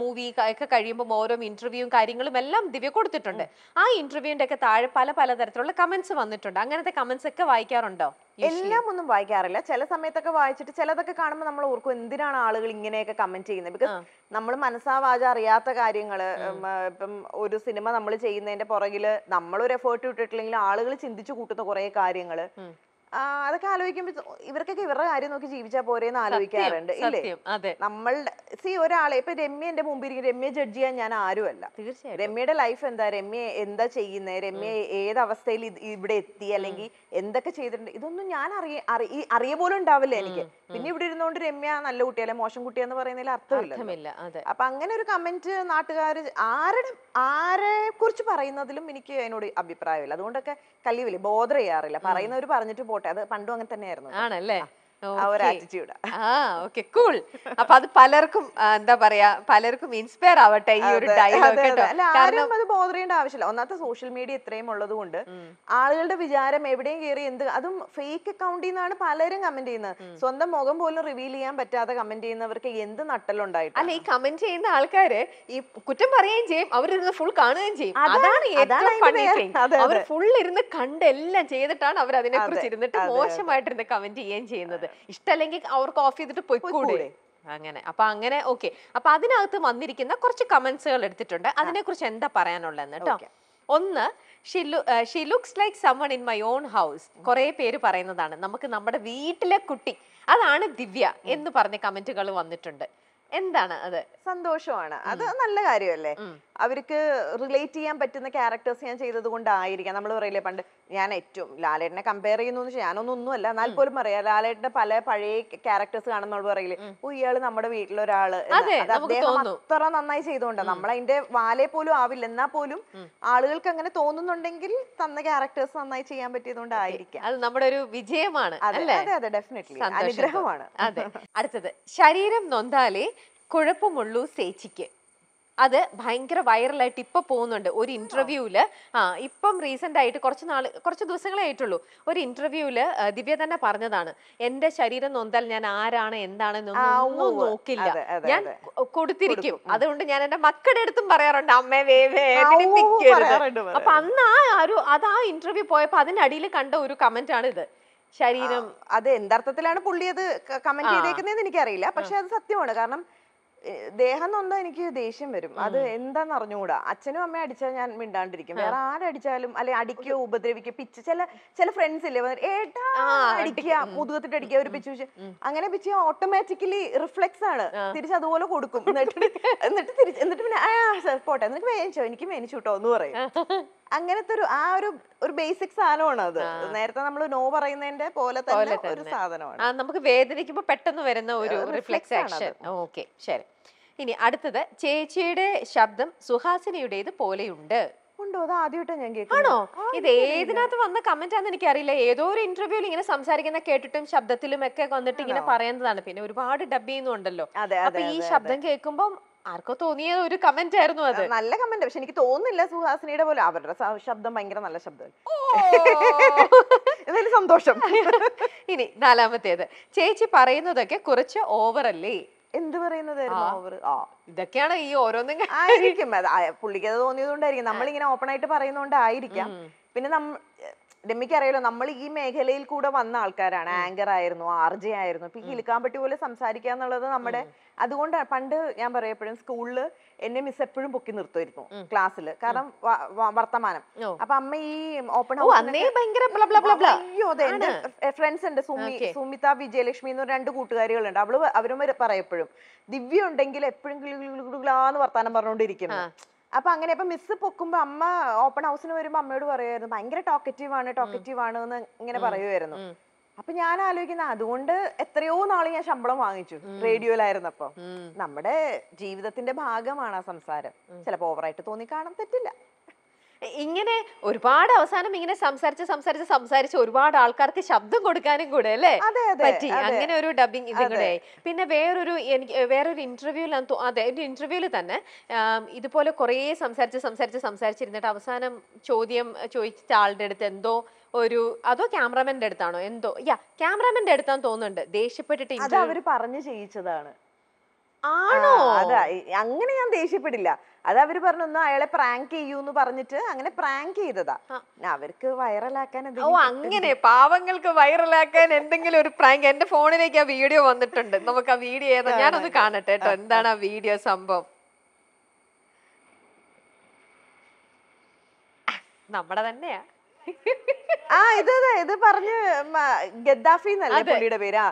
മൂവി ഒക്കെ കഴിയുമ്പോൾ ഓരോ ഇന്റർവ്യൂവും കാര്യങ്ങളും എല്ലാം ദിവ്യ കൊടുത്തിട്ടുണ്ട് ആ ഇന്റർവ്യൂവിന്റെ ഒക്കെ താഴെ പല പലതരത്തിലുള്ള മാത്രമല്ല കമന്റ്സ് വന്നിട്ടുണ്ട് അങ്ങനത്തെ കമന്റ്സ് ഒക്കെ വായിക്കാറുണ്ടോ എല്ലാം ഒന്നും വായിക്കാറില്ല ചില സമയത്തൊക്കെ വായിച്ചിട്ട് ചിലതൊക്കെ കാണുമ്പോൾ നമ്മൾ ഓർക്കും എന്തിനാണ് ആളുകൾ ഇങ്ങനെയൊക്കെ കമന്റ് ചെയ്യുന്നത് ബിക്കോസ് നമ്മൾ മനസ്സാവാജ അറിയാത്ത കാര്യങ്ങൾ ഇപ്പം ഒരു സിനിമ നമ്മൾ ചെയ്യുന്നതിന്റെ പുറകില് നമ്മളൊരു എഫേർട്ട് ഇട്ടിട്ടില്ലെങ്കിൽ ആളുകൾ ചിന്തിച്ചു കൂട്ടുന്ന കുറെ കാര്യങ്ങൾ അതൊക്കെ ആലോചിക്കുമ്പോൾ ഇവർക്കൊക്കെ ഇവരുടെ കാര്യം നോക്കി ജീവിച്ചാൽ പോരെന്ന് ആലോചിക്കാറുണ്ട് ഇല്ലേ നമ്മളുടെ സി ഒരാളെ ഇപ്പൊ രമ്യ എന്റെ മുമ്പിൽ രമ്യ ജഡ്ജ് ചെയ്യാൻ ഞാൻ ആരുമല്ല തീർച്ചയായും രമ്യയുടെ ലൈഫ് എന്താ രമ്യ എന്താ ചെയ്യുന്നത് രമ്യ ഏത് ഇവിടെ എത്തി അല്ലെങ്കിൽ എന്തൊക്കെ ചെയ്തിട്ടുണ്ട് ഇതൊന്നും ഞാൻ അറിയ അറിയ പോലും ഉണ്ടാവില്ല എനിക്ക് പിന്നെ ഇവിടെ ഇരുന്നോണ്ട് രമ്യ നല്ല കുട്ടിയല്ല മോശം കുട്ടിയെന്ന് പറയുന്നതിൽ അർത്ഥമില്ല അപ്പൊ അങ്ങനെ ഒരു കമന്റ് നാട്ടുകാർ ആരുടെ ആരെ കുറിച്ച് പറയുന്നതിലും എനിക്ക് അതിനോട് അഭിപ്രായമില്ല അതുകൊണ്ടൊക്കെ കല്ലിവില്ല ബോധർ ചെയ്യാറില്ല പറയുന്നവർ പറഞ്ഞിട്ട് പോട്ടെ അത് പണ്ടും അങ്ങനെ തന്നെയായിരുന്നു ആണല്ലേ ആ ആ ഓക്കെ <laughs> കൂൾ അപ്പൊ അത് പലർക്കും എന്താ പറയാ പലർക്കും ഇൻസ്പയർ ആവട്ടെ ഈ ഒരു ഡയലോഗ് ആരും അത് ബോധർ ആവശ്യമില്ല ഒന്നാമത്തെ സോഷ്യൽ മീഡിയ ഇത്രയും ഉള്ളത് കൊണ്ട് ആളുകളുടെ വിചാരം എവിടെയും കയറി എന്ത് അതും ഫേക്ക് അക്കൗണ്ടിൽ നിന്നാണ് പലരും കമന്റ് ചെയ്യുന്നത് സ്വന്തം മുഖം പോലും റിവീൽ ചെയ്യാൻ പറ്റാതെ കമന്റ് ചെയ്യുന്നവർക്ക് എന്ത് നട്ടലുണ്ടായിട്ട് അല്ല ഈ കമന്റ് ചെയ്യുന്ന ആൾക്കാര് ഈ കുറ്റം പറയുകയും ചെയ്യും അവരിരുന്ന് ഫുൾ കാണുകയും ചെയ്യും അതാണ് അവർ ഫുൾ ഇരുന്ന് കണ്ട് എല്ലാം ചെയ്തിട്ടാണ് അവർ അതിനെ കുറിച്ച് ഇരുന്നിട്ട് മോശമായിട്ടിരുന്ന് കമന്റ് ചെയ്യുകയും ചെയ്യുന്നത് ഇഷ്ടമല്ലെങ്കിൽ അവർക്ക് ഓഫ് ചെയ്തിട്ട് പോയിക്കൂടെ അങ്ങനെ അപ്പൊ അങ്ങനെ ഓക്കെ അപ്പൊ അതിനകത്ത് വന്നിരിക്കുന്ന കുറച്ച് കമന്റ്സുകൾ എടുത്തിട്ടുണ്ട് അതിനെ കുറിച്ച് എന്താ പറയാനുള്ളതെന്ന് കേട്ടോ ഒന്ന് she looks like someone in my own house കുറെ പേര് പറയുന്നതാണ് നമുക്ക് നമ്മുടെ വീട്ടിലെ കുട്ടി അതാണ് ദിവ്യ എന്ന് പറഞ്ഞ കമന്റുകൾ വന്നിട്ടുണ്ട് എന്താണ് അത് സന്തോഷമാണ് അത് നല്ല കാര്യമല്ലേ അവർക്ക് റിലേറ്റ് ചെയ്യാൻ പറ്റുന്ന ക്യാരക്ടേഴ്സ് ഞാൻ ചെയ്തത് കൊണ്ടായിരിക്കാം നമ്മൾ പറയില്ലേ പണ്ട് ഞാൻ ഏറ്റവും ലാലേട്ടനെ കമ്പയർ ചെയ്യുന്നു വെച്ചാൽ ഞാനൊന്നും ഒന്നുമല്ല എന്നാൽ പോലും പറയാം ലാലേട്ടന്റെ പല പഴയ ക്യാരക്ടേഴ്സ് കാണുന്ന പറയില്ലേ ഓ ഇയാള് നമ്മുടെ വീട്ടിലൊരാള് അത് അദ്ദേഹം അത്ര നന്നായി ചെയ്തുകൊണ്ട് നമ്മളതിന്റെ വാലെ പോലും ആവില്ല എന്നാ പോലും ആളുകൾക്ക് അങ്ങനെ തോന്നുന്നുണ്ടെങ്കിൽ തന്ന ക്യാരക്ടേഴ്സ് നന്നായി ചെയ്യാൻ പറ്റിയതുകൊണ്ടായിരിക്കാം അത് നമ്മുടെ ഒരു വിജയമാണ് അതെ അതെ അനുഗ്രഹമാണ് അതെ അടുത്തത് ശരീരം നൊന്താലേ കുഴപ്പമുള്ളൂ സേച്ചിക്ക് അത് ഭയങ്കര വൈറലായിട്ട് ഇപ്പൊ പോകുന്നുണ്ട് ഒരു ഇന്റർവ്യൂല് ആ ഇപ്പം റീസെന്റ് ആയിട്ട് കുറച്ച് നാൾ കുറച്ച് ദിവസങ്ങളെ ആയിട്ടുള്ളൂ ഒരു ഇന്റർവ്യൂല് ദിവ്യ തന്നെ പറഞ്ഞതാണ് എന്റെ ശരീരം നൊന്താൽ ഞാൻ ആരാണ് എന്താണെന്നൊന്നും ഒന്നും നോക്കില്ല ഞാൻ കൊടുത്തിരിക്കും അതുകൊണ്ട് ഞാൻ എന്റെ മക്കളുടെ അടുത്തും പറയാറുണ്ട് അപ്പൊ അന്ന് ആ ഒരു അത് ആ ഇന്റർവ്യൂ പോയപ്പോ അതിനടിയിൽ കണ്ട ഒരു കമന്റ് ആണ് ഇത് ശരീരം അത് എന്തർത്ഥത്തിലാണ് പുള്ളി അത് കമന്റ് ചെയ്തേക്കുന്നതെന്ന് എനിക്കറിയില്ല പക്ഷെ അത് സത്യമാണ് കാരണം ദേഹം നൊന്താ എനിക്ക് ദേഷ്യം വരും അത് എന്താന്ന് അറിഞ്ഞുകൂടാ അച്ഛനും അമ്മയും അടിച്ചാൽ ഞാൻ മിണ്ടാണ്ടിരിക്കും വേറെ ആരടിച്ചാലും അല്ലെ അടിക്കുകയോ ഉപദ്രവിക്കോ പിച്ച് ചില ചില ഫ്രണ്ട്സ് ഇല്ലേ ഏട്ടാ അടിക്കുക മുതുകത്തിട്ട് അടിക്കുക ഒരു പിച്ച് പിച്ച് അങ്ങനെ പിച്ച് ഓട്ടോമാറ്റിക്കലി റിഫ്ലെക്സ് ആണ് തിരിച്ച് അതുപോലെ കൊടുക്കും എന്നിട്ട് എന്നിട്ട് തിരിച്ച് എന്നിട്ട് പിന്നെ പോട്ടെ എന്നിട്ട് മേനിച്ചോ എനിക്ക് മേനിച്ചു കിട്ടോ എന്ന് പറയും അങ്ങനത്തെ ഒരു ആ ഒരു ഒരു ബേസിക് സാധനമാണ് അത് നേരത്തെ നമ്മൾ നോ പറയുന്നതിന്റെ പോലെ തന്നെ ഒരു സാധനമാണ് നമുക്ക് വേദനിക്കുമ്പോൾ പെട്ടെന്ന് വരുന്ന ഒരു റിഫ്ലെക്സ് ആക്ഷൻ ഓക്കെ ശരി ഇനി അടുത്തത് ചേച്ചിയുടെ ശബ്ദം സുഹാസിനിയുടേത് പോലെയുണ്ട് ഉണ്ടോ അത് ആദ്യമായിട്ടാ ഞാൻ കേൾക്കുന്നു ഇത് ഏതിനകത്ത് വന്ന കമന്റ് ആണെന്ന് എനിക്കറിയില്ല ഏതോ ഒരു ഇന്റർവ്യൂവിൽ ഇങ്ങനെ സംസാരിക്കുന്ന കേട്ടിട്ടും ശബ്ദത്തിലും ഒക്കെ വന്നിട്ട് ഇങ്ങനെ പറയുന്നതാണ് പിന്നെ ഒരുപാട് ഡബ് ചെയ്യുന്നുണ്ടല്ലോ അപ്പൊ ഈ ശബ്ദം കേൾക്കുമ്പോൾ ആർക്കോ തോന്നിയ ഒരു കമന്റ് ആയിരുന്നു അത് നല്ല കമന്റ് പക്ഷെ എനിക്ക് തോന്നുന്നില്ല സുഹാസിനിയുടെ പോലെ അവരുടെ ശബ്ദം ഭയങ്കര നല്ല ശബ്ദം എന്തായാലും <laughs> സന്തോഷം <laughs> ഇനി നാലാമത്തേത് ചേച്ചി പറയുന്നതൊക്കെ കുറച്ച് ഓവർ അല്ലേ എന്ത് പറയുന്നത് ഓവർ ആ ഇതൊക്കെയാണ് ഈ ഓരോന്നും ആയിരിക്കും പുള്ളിക്കത് തോന്നിയത് കൊണ്ടായിരിക്കും നമ്മളിങ്ങനെ ഓപ്പൺ ആയിട്ട് പറയുന്നോണ്ടായിരിക്കാം പിന്നെ നമ്മ ഡെമ്മിക്ക് അറിയാലോ നമ്മൾ ഈ മേഖലയിൽ കൂടെ വന്ന ആൾക്കാരാണ് ആങ്കർ ആയിരുന്നു ആർജെ ആയിരുന്നു ഇപ്പൊ പറ്റി പോലെ സംസാരിക്കുക എന്നുള്ളത് നമ്മുടെ അതുകൊണ്ട് പണ്ട് ഞാൻ പറയപ്പോഴും സ്കൂളിൽ എന്നെ മിസ് എപ്പോഴും പൊക്കി നിർത്തുമായിരുന്നു ക്ലാസ്സിൽ കാരണം വർത്തമാനം അപ്പൊ അമ്മ ഈ ഓപ്പൺ അയ്യോ അതെ എന്റെ ഫ്രണ്ട്സ് ഉണ്ട് സുമി സുമിത വിജയലക്ഷ്മി എന്ന് രണ്ട് കൂട്ടുകാരികളുണ്ട് അവള് അവരും പറയപ്പോഴും ദിവ്യ ഉണ്ടെങ്കിൽ എപ്പോഴും വർത്താനം പറഞ്ഞുകൊണ്ടിരിക്കുന്നു അപ്പൊ അങ്ങനെ അപ്പൊ മിസ് പൊക്കുമ്പോ അമ്മ ഓപ്പൺ ഹൗസിന് വരുമ്പോ അമ്മയോട് പറയുമായിരുന്നു ഭയങ്കര ടോക്കറ്റീവ് ആണ് ടോക്കറ്റീവ് ആണ് എന്ന് ഇങ്ങനെ പറയുമായിരുന്നു അപ്പൊ ഞാൻ ആലോചിക്കുന്ന അതുകൊണ്ട് എത്രയോ നാള് ഞാൻ ശമ്പളം വാങ്ങിച്ചു റേഡിയോയിലായിരുന്നപ്പോ നമ്മുടെ ജീവിതത്തിന്റെ ഭാഗമാണ് ആ സംസാരം ചിലപ്പോ ഓവറായിട്ട് തോന്നി കാണാൻ തെറ്റില്ല ഇങ്ങനെ ഒരുപാട് അവസാനം ഇങ്ങനെ സംസാരിച്ച് സംസാരിച്ച് സംസാരിച്ച് ഒരുപാട് ആൾക്കാർക്ക് ശബ്ദം കൊടുക്കാനും കൂടെ അല്ലേ പറ്റി അങ്ങനെ ഒരു ഡബിങ് ഇതും കൂടെ ആയി പിന്നെ വേറൊരു എനിക്ക് വേറൊരു ഇന്റർവ്യൂല അതെ ഒരു ഇന്റർവ്യൂല് തന്നെ ഇതുപോലെ കുറേ സംസാരിച്ച് സംസാരിച്ച് സംസാരിച്ചിരുന്നിട്ട് അവസാനം ചോദ്യം ചോദിച്ച ആളുടെ അടുത്ത് എന്തോ ഒരു അതോ ക്യാമറമാന്റെ അടുത്താണോ എന്തോ യാ ക്യാമറമാന്റെ അടുത്താന്ന് തോന്നുന്നുണ്ട് ദേഷ്യപ്പെട്ടിട്ട് അവർ പറഞ്ഞു ചെയ്യിച്ചതാണ് ആണോ അതാ അങ്ങനെ ഞാൻ ദേഷ്യപ്പെടില്ല അത് അവര് പറഞ്ഞൊന്ന് അയാളെ പ്രാങ്ക് ചെയ്യൂന്ന് പറഞ്ഞിട്ട് അങ്ങനെ പ്രാങ്ക് ചെയ്തതാ അവർക്ക് വൈറലാക്കാൻ ഓ അങ്ങനെ പാവങ്ങൾക്ക് വൈറലാക്കാൻ എന്തെങ്കിലും ഒരു പ്രാങ്ക് എന്റെ ഫോണിലേക്ക് ആ വീഡിയോ വന്നിട്ടുണ്ട് നമുക്ക് ആ വീഡിയോ ഏതാ ഞാനത് കാണട്ടെ കേട്ടോ എന്താണ് ആ വീഡിയോ സംഭവം നമ്മടെ തന്നെയാ <laughs> ആ ഇത് ഇത് പറഞ്ഞ് ഗദ്ദാഫിന്നല്ലേ പുള്ളിയുടെ പേരാ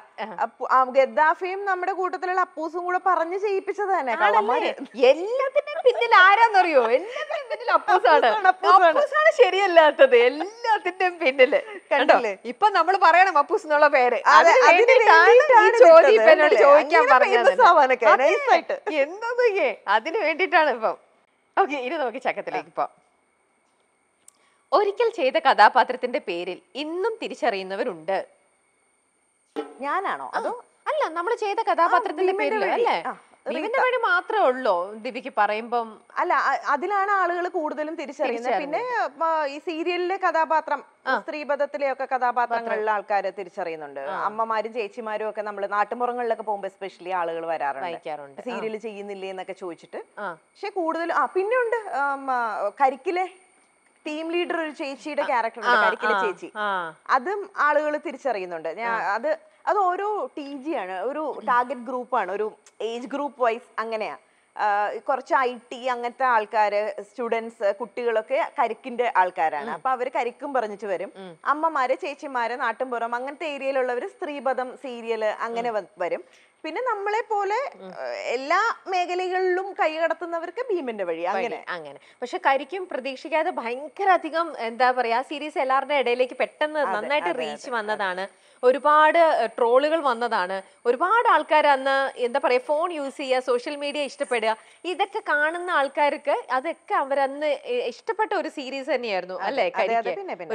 ഗദ്ദാഫിയും നമ്മുടെ കൂട്ടത്തിലുള്ള അപ്പൂസും കൂടെ പറഞ്ഞ് ചെയ്യിപ്പിച്ചത് തന്നെ കള്ളന്മാര് എല്ലാത്തിന്റെയും പിന്നിൽ ആരാന്നറിയോ എല്ലാത്തിന്റെയും അപ്പൂസാണ് അപ്പൂസാണ് ശരിയല്ലാത്തത് എല്ലാത്തിന്റെയും പിന്നില് കണ്ടില്ലേ ഇപ്പൊ നമ്മൾ പറയണം അപ്പൂസ് എന്നുള്ള പേര് ചോദിക്കാൻ പറഞ്ഞത് എന്താ അതിന് വേണ്ടിട്ടാണ് ഇപ്പം ഓക്കെ ഇനി നമുക്ക് ചക്കത്തിലേക്ക് ഇപ്പൊ ഒരിക്കൽ ചെയ്ത കഥാപാത്രത്തിന്റെ പേരിൽ ഇന്നും തിരിച്ചറിയുന്നവരുണ്ട് ഞാനാണോ അതോ അല്ല നമ്മൾ ചെയ്ത കഥാപാത്രത്തിന്റെ പേരിൽ അല്ലേ ഇതിന്റെ വഴി മാത്രമേ ഉള്ളൂ ദിവിക്ക് പറയുമ്പം അല്ല അതിലാണ് ആളുകൾ കൂടുതലും തിരിച്ചറിയുന്നത് പിന്നെ ഈ സീരിയലിലെ കഥാപാത്രം ഒക്കെ കഥാപാത്രങ്ങളിലെ ആൾക്കാരെ തിരിച്ചറിയുന്നുണ്ട് അമ്മമാരും ചേച്ചിമാരും ഒക്കെ നമ്മൾ നാട്ടുമ്പുറങ്ങളിലൊക്കെ പോകുമ്പോ എസ്പെഷ്യലി ആളുകൾ വരാറുണ്ട് സീരിയൽ ചെയ്യുന്നില്ലേ എന്നൊക്കെ ചോദിച്ചിട്ട് പക്ഷെ കൂടുതലും ആ പിന്നെ ഉണ്ട് കരിക്കിലെ ടീം ലീഡർ ഒരു ചേച്ചിയുടെ ക്യാരക്ടർ ഉണ്ട് കരിക്കിലെ ചേച്ചി അതും ആളുകൾ തിരിച്ചറിയുന്നുണ്ട് ഞാൻ അത് അത് ഓരോ ടി ജി ആണ് ഒരു ടാർഗറ്റ് ഗ്രൂപ്പാണ് ഒരു ഏജ് ഗ്രൂപ്പ് വൈസ് അങ്ങനെയാ കുറച്ച് ഐ ടി അങ്ങനത്തെ ആൾക്കാര് സ്റ്റുഡൻസ് കുട്ടികളൊക്കെ കരിക്കിന്റെ ആൾക്കാരാണ് അപ്പൊ അവര് കരിക്കും പറഞ്ഞിട്ട് വരും അമ്മമാര് ചേച്ചിമാര് നാട്ടിൻപുറം അങ്ങനത്തെ ഏരിയയിലുള്ളവര് സ്ത്രീപഥം സീരിയല് അങ്ങനെ വരും പിന്നെ നമ്മളെ പോലെ എല്ലാ മേഖലകളിലും കൈകടത്തുന്നവർക്ക് ഭീമന്റെ വഴി അങ്ങനെ അങ്ങനെ പക്ഷെ കരിക്കും പ്രതീക്ഷിക്കാതെ ഭയങ്കര അധികം എന്താ പറയാ സീരീസ് എല്ലാവരുടെ ഇടയിലേക്ക് പെട്ടെന്ന് നന്നായിട്ട് റീച്ച് വന്നതാണ് ഒരുപാട് ട്രോളുകൾ വന്നതാണ് ഒരുപാട് ആൾക്കാർ അന്ന് എന്താ പറയുക ഫോൺ യൂസ് ചെയ്യുക സോഷ്യൽ മീഡിയ ഇഷ്ടപ്പെടുക ഇതൊക്കെ കാണുന്ന ആൾക്കാർക്ക് അതൊക്കെ അവരന്ന് ഇഷ്ടപ്പെട്ട ഒരു സീരീസ് തന്നെയായിരുന്നു അല്ലേ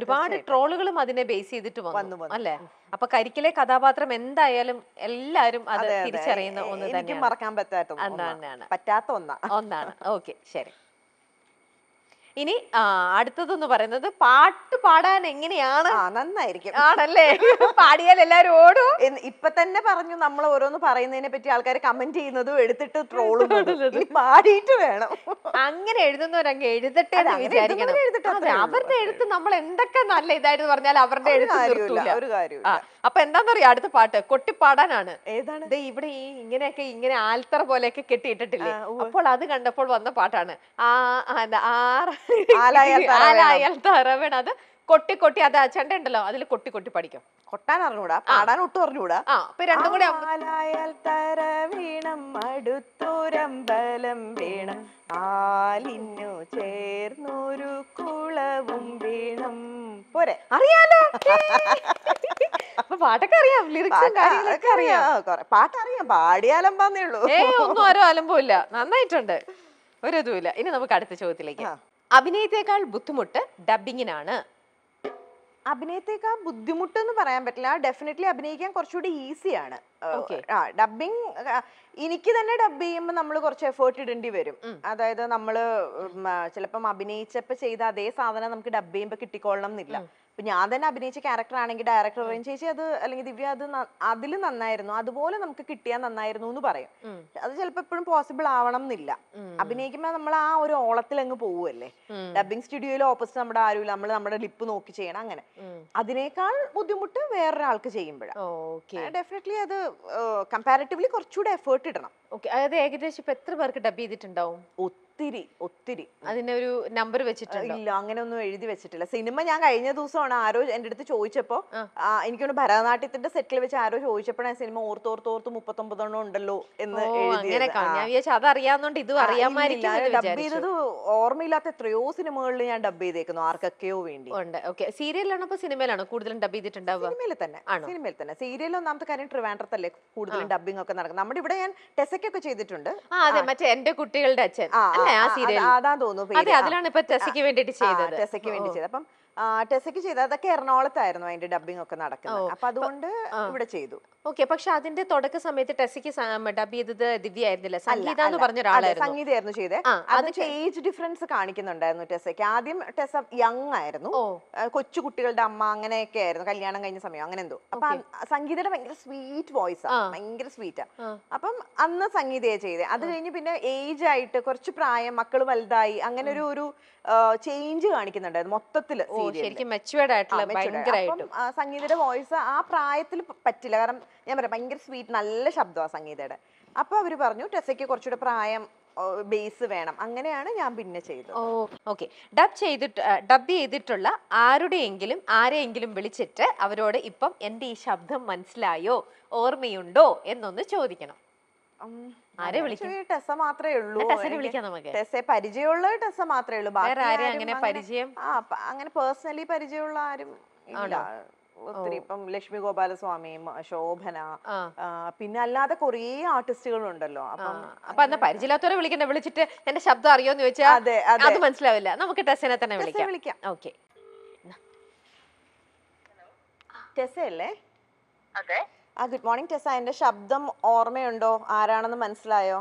ഒരുപാട് ട്രോളുകളും അതിനെ ബേസ് ചെയ്തിട്ട് വന്നു അല്ലേ അപ്പൊ കരിക്കിലെ കഥാപാത്രം എന്തായാലും എല്ലാരും അത് തിരിച്ചറിയുന്ന ഒന്ന് തന്നെ മറക്കാൻ പറ്റാത്ത ഒന്നാണ് ഒന്നാണ് ഓക്കെ ശരി ഇനി അടുത്തതെന്ന് പറയുന്നത് പാട്ട് പാടാൻ എങ്ങനെയാണ് നന്നായിരിക്കും ആണല്ലേ പാടിയാൽ എല്ലാരും ഓടും ഇപ്പൊ തന്നെ പറഞ്ഞു നമ്മൾ ഓരോന്ന് പറയുന്നതിനെ പറ്റി ആൾക്കാർ കമന്റ് ചെയ്യുന്നതും എടുത്തിട്ട് ട്രോളും പാടിയിട്ട് വേണം അങ്ങനെ എഴുതുന്നവരങ്ങ് എഴുതട്ടെ അവരുടെ എഴുത്ത് നമ്മൾ എന്തൊക്കെ നല്ല ഇതായിട്ട് പറഞ്ഞാൽ അവരുടെ എഴുത്ത് ഒരു കാര്യം അപ്പൊ എന്താണെന്നറിയാം അടുത്ത പാട്ട് കൊട്ടിപ്പാടാനാണ് ഏതാണ് ഇവിടെ ഈ ഇങ്ങനെയൊക്കെ ഇങ്ങനെ ആൽത്തറ പോലെയൊക്കെ കെട്ടിയിട്ടിട്ടില്ലേ അപ്പോൾ അത് കണ്ടപ്പോൾ വന്ന പാട്ടാണ് ആ ആ ആലായാൽ തറവണ അത് കൊട്ടി കൊട്ടി അത് അച്ഛൻ്റെ ഉണ്ടല്ലോ അതിൽ കൊട്ടി കൊട്ടി പഠിക്കും കൊട്ടാൻ അറിഞ്ഞൂടാ പാടാൻ ഒട്ടും അറിഞ്ഞൂടാ ആ അപ്പൊ രണ്ടും കൂടെ ആലായാൽ തര വീണം അടുത്തൊരമ്പലം വീണം ആലിന്നു ചേർന്നൊരു കുളവും വീണം പോരെ അറിയാലോ <laughs> പാട്ടൊക്കെ അറിയാം ലിറിക്സും കാര്യങ്ങളൊക്കെ അറിയാം പാട്ട് അറിയാം പാടിയാലമ്പാന്നേ ഉള്ളൂ ഏ ഒന്നും ആരോ അലമ്പില്ല നന്നായിട്ടുണ്ട് ഒരു ഇതുമില്ല ഇനി നമുക്ക് അടുത്ത ചോദ്യത്തിലേക്ക് അഭിനയത്തെക്കാൾ ബുദ്ധിമുട്ട് ഡബിങ്ങിനാണ് അഭിനയത്തേക്കാൾ ബുദ്ധിമുട്ട് എന്ന് പറയാൻ പറ്റില്ല ഡെഫിനറ്റ്ലി അഭിനയിക്കാൻ കുറച്ചുകൂടി ഈസിയാണ് ഡബിങ് എനിക്ക് തന്നെ ഡബ് ചെയ്യുമ്പോൾ നമ്മൾ കുറച്ച് എഫേർട്ട് ഇടേണ്ടി വരും അതായത് നമ്മൾ ചിലപ്പം അഭിനയിച്ചപ്പോൾ ചെയ്ത അതേ സാധനം നമുക്ക് ഡബ് ചെയ്യുമ്പോൾ കിട്ടിക്കൊള്ളണം എന്നില്ല ഇപ്പം ഞാൻ തന്നെ അഭിനയിച്ച ക്യാരക്ടർ ആണെങ്കിൽ ഡയറക്ടർ പറയും ചേച്ചി അത് അല്ലെങ്കിൽ ദിവ്യ അത് അതിൽ നന്നായിരുന്നു അതുപോലെ നമുക്ക് കിട്ടിയാൽ നന്നായിരുന്നു എന്ന് പറയും അത് ചിലപ്പോൾ എപ്പോഴും പോസിബിൾ ആവണം എന്നില്ല അഭിനയിക്കുമ്പോൾ നമ്മൾ ആ ഒരു ഓളത്തിൽ അങ്ങ് പോവുമല്ലേ ഡബിങ് സ്റ്റുഡിയോയിൽ ഓപ്പോസിറ്റ് നമ്മുടെ ആരുമില്ല നമ്മൾ നമ്മുടെ ലിപ്പ് നോക്കി ചെയ്യണം അങ്ങനെ അതിനേക്കാൾ ബുദ്ധിമുട്ട് വേറൊരാൾക്ക് ചെയ്യുമ്പോഴാണ് ഡെഫിനറ്റ്ലി അത് കമ്പാരിറ്റീവ്ലി കുറച്ചുകൂടെ എഫേർട്ട് ഇടണം അതായത് ഏകദേശം ഇപ്പൊ എത്ര പേർക്ക് ഡബ് ചെയ്തിട്ടുണ്ടാവും ഒത്തിരി ഒത്തിരി അതിന്റെ ഒരു നമ്പർ വെച്ചിട്ടുണ്ട് ഇല്ല അങ്ങനെ ഒന്നും എഴുതി വെച്ചിട്ടില്ല സിനിമ ഞാൻ കഴിഞ്ഞ ദിവസമാണ് ആരോ എൻ്റെ അടുത്ത് ചോദിച്ചപ്പോ എനിക്കൊന്ന് ഭരതനാട്യത്തിന്റെ സെറ്റിൽ വെച്ച് ആരോ ചോദിച്ചപ്പോഴാണ് സിനിമ ഓർത്തോർത്തോർത്ത് മുപ്പത്തൊമ്പതെണ്ണം ഉണ്ടല്ലോ എന്ന് എഴുതി ഡബ് ചെയ്തത് ഓർമ്മയില്ലാത്ത എത്രയോ സിനിമകളിൽ ഞാൻ ഡബ് ചെയ്തേക്കുന്നു ആർക്കൊക്കെയോ വേണ്ടി ഉണ്ട് ഓക്കെ സീരിയലിലാണോ സിനിമയിലാണോ കൂടുതലും ഡബ് ചെയ്തിട്ടുണ്ടാവുക സിനിമയിൽ തന്നെ സിനിമയിൽ തന്നെ സീരിയലിൽ ഒന്നാമത്തെ കാര്യം ട്രിവാൻഡ്രത്തല്ലേ കൂടുതലും ഡബിങ് ഒക്കെ നടക്കുന്നത് നമ്മുടെ ഇവിടെ ഞാൻ ടെസക്കൊക്കെ ചെയ്തിട്ടുണ്ട് അതെ മറ്റേ എന്റെ കുട്ടികളുടെ അച്ഛൻ ആ സീരിയൽ അതാ തോന്നുന്നു അതെ അതിലാണ് ഇപ്പൊ ടെസയ്ക്ക് വേണ്ടിട്ട് ചെയ്തത് ടെസയ്ക്ക് വേണ്ടി ചെയ്തത് അപ്പം ടെസയ്ക്ക് ചെയ്ത അതൊക്കെ എറണാകുളത്തായിരുന്നു അതിന്റെ ഡബിങ് ഒക്കെ നടക്കുന്നത് അപ്പൊ അതുകൊണ്ട് ഇവിടെ ചെയ്തു ഓക്കെ പക്ഷെ അതിന്റെ തുടക്ക സമയത്ത് ടെസയ്ക്ക് ഡബ് ചെയ്തത് ദിവ്യ ആയിരുന്നില്ല സംഗീത എന്ന് പറഞ്ഞ ഒരാളായിരുന്നു സംഗീതയായിരുന്നു ചെയ്തത് അതൊക്കെ ഏജ് ഡിഫറൻസ് കാണിക്കുന്നുണ്ടായിരുന്നു ടെസയ്ക്ക് ആദ്യം ടെസ യങ് ആയിരുന്നു കൊച്ചു കുട്ടികളുടെ അമ്മ അങ്ങനെയൊക്കെ ആയിരുന്നു കല്യാണം കഴിഞ്ഞ സമയം അങ്ങനെ എന്തോ അപ്പൊ സംഗീതയുടെ ഭയങ്കര സ്വീറ്റ് വോയിസ് ഭയങ്കര ആണ് അപ്പം അന്ന് സംഗീതയെ ചെയ്തേ അത് കഴിഞ്ഞ് പിന്നെ ഏജ് ആയിട്ട് കുറച്ച് പ്രായം മക്കൾ വലുതായി അങ്ങനെ ഒരു ഒരു ചേഞ്ച് കാണിക്കുന്നുണ്ടായിരുന്നു മൊത്തത്തില് ശരിക്കും മെച്ചുവേർഡ് ആയിട്ടുള്ള ഭയങ്കരമായിട്ടും സംഗീതയുടെ വോയിസ് ആ പ്രായത്തിൽ പറ്റില്ല കാരണം ഞാൻ പറയാം ഭയങ്കര സ്വീറ്റ് നല്ല ശബ്ദമാണ് സംഗീതയുടെ അപ്പൊ അവര് പറഞ്ഞു ടെസയ്ക്ക് കുറച്ചുകൂടെ പ്രായം ബേസ് വേണം അങ്ങനെയാണ് ഞാൻ പിന്നെ ചെയ്തത് ഓക്കെ ഡബ് ചെയ്തിട്ട് ഡബ് ചെയ്തിട്ടുള്ള ആരുടെയെങ്കിലും ആരെയെങ്കിലും വിളിച്ചിട്ട് അവരോട് ഇപ്പം എന്റെ ഈ ശബ്ദം മനസ്സിലായോ ഓർമ്മയുണ്ടോ എന്നൊന്ന് ചോദിക്കണം ആരെ മാത്രമേ ഉള്ളൂ നമുക്ക് പരിചയമുള്ള ടെസ മാത്രമേ ഉള്ളൂ അങ്ങനെ പരിചയം ആ അങ്ങനെ പേഴ്സണലി പരിചയമുള്ള ആരും ഒത്തിരി ഇപ്പം ലക്ഷ്മി ഗോപാലസ്വാമി ശോഭന പിന്നെ അല്ലാതെ കുറേ ആർട്ടിസ്റ്റുകളുണ്ടല്ലോ അപ്പൊ എന്നാ പരിചയമില്ലാത്തവരെ വിളിക്കണ്ട വിളിച്ചിട്ട് എന്റെ ശബ്ദം അറിയോന്ന് ചോദിച്ചാൽ അതെ അത് മനസ്സിലാവില്ല നമുക്ക് ടെസ്സിനെ തന്നെ വിളിക്കാം വിളിക്കാം ഓക്കെ ടെസ്സല്ലേ അല്ലേ അതെ ആ ഗുഡ് മോർണിംഗ് ടെസ എന്റെ ശബ്ദം ഓർമ്മയുണ്ടോ ആരാണെന്ന് മനസ്സിലായോ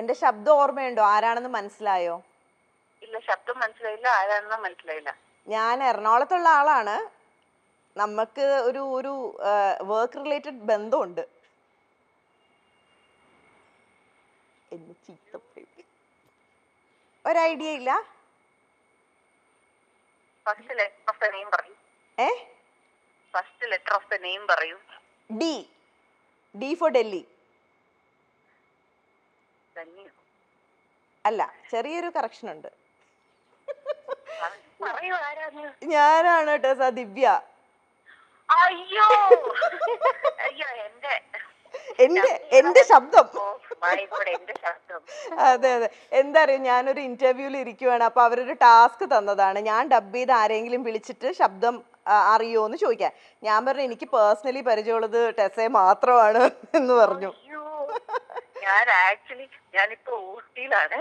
എന്റെ ശബ്ദം ഓർമ്മയുണ്ടോ ആരാണെന്ന് മനസ്സിലായോ ഇല്ല ശബ്ദം മനസ്സിലായില്ല ആരാണെന്ന് മനസ്സിലായില്ല ഞാൻ എറണാകുളത്തുള്ള ആളാണ് നമുക്ക് ഒരു ഒരു വർക്ക് റിലേറ്റഡ് ബന്ധമുണ്ട് എന്ന് ഒരു ഐഡിയ ഇല്ല ഏഹ് first letter of the name പറയൂ ഡി ഡി ഫോർ ഡൽഹി അല്ല ചെറിയൊരു കറക്ഷൻ ഉണ്ട് ഞാനാണ് കേട്ടോ സാ ദിവ്യ അയ്യോ <laughs> എന്റെ എന്റെ ശബ്ദം അതെ അതെ എന്താ അറിയോ ഞാനൊരു ഇന്റർവ്യൂവിൽ ഇരിക്കുവാണ് അപ്പൊ അവരൊരു ടാസ്ക് തന്നതാണ് ഞാൻ ഡബ് ചെയ്ത് ആരെങ്കിലും വിളിച്ചിട്ട് ശബ്ദം അറിയോ എന്ന് ചോദിക്കാം ഞാൻ പറഞ്ഞു എനിക്ക് പേഴ്സണലി പരിചയമുള്ളത് ടെസെ മാത്രമാണ് എന്ന് പറഞ്ഞു ഞാൻ ആക്ച്വലി ഞാനിപ്പോ ഊട്ടിയിലാണ്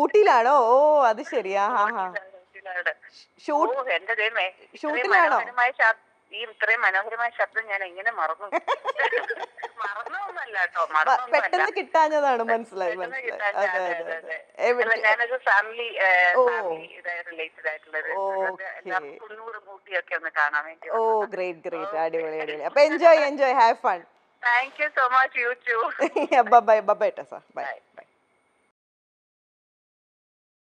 ഊട്ടിയിലാണോ ഓ അത് ശരിയാ ഹാ ഹാ ഷൂട്ടിലാണോ ഈ ഇത്രയും മനോഹരമായ ശബ്ദം ഞാൻ എങ്ങനെ മറന്നു മറന്നൊന്നല്ല കേട്ടോ പെട്ടെന്ന് കിട്ടാഞ്ഞതാണ് മനസ്സിലായി ഞാനൊരു ഫാമിലി റിലേറ്റഡ് ആയിട്ടുള്ളത് ഒന്ന് കാണാൻ വേണ്ടി ഓ ഗ്രേറ്റ് ഗ്രേറ്റ് അടിപൊളി അടിപൊളി enjoy enjoy have fun thank you so much you too bye bye bye by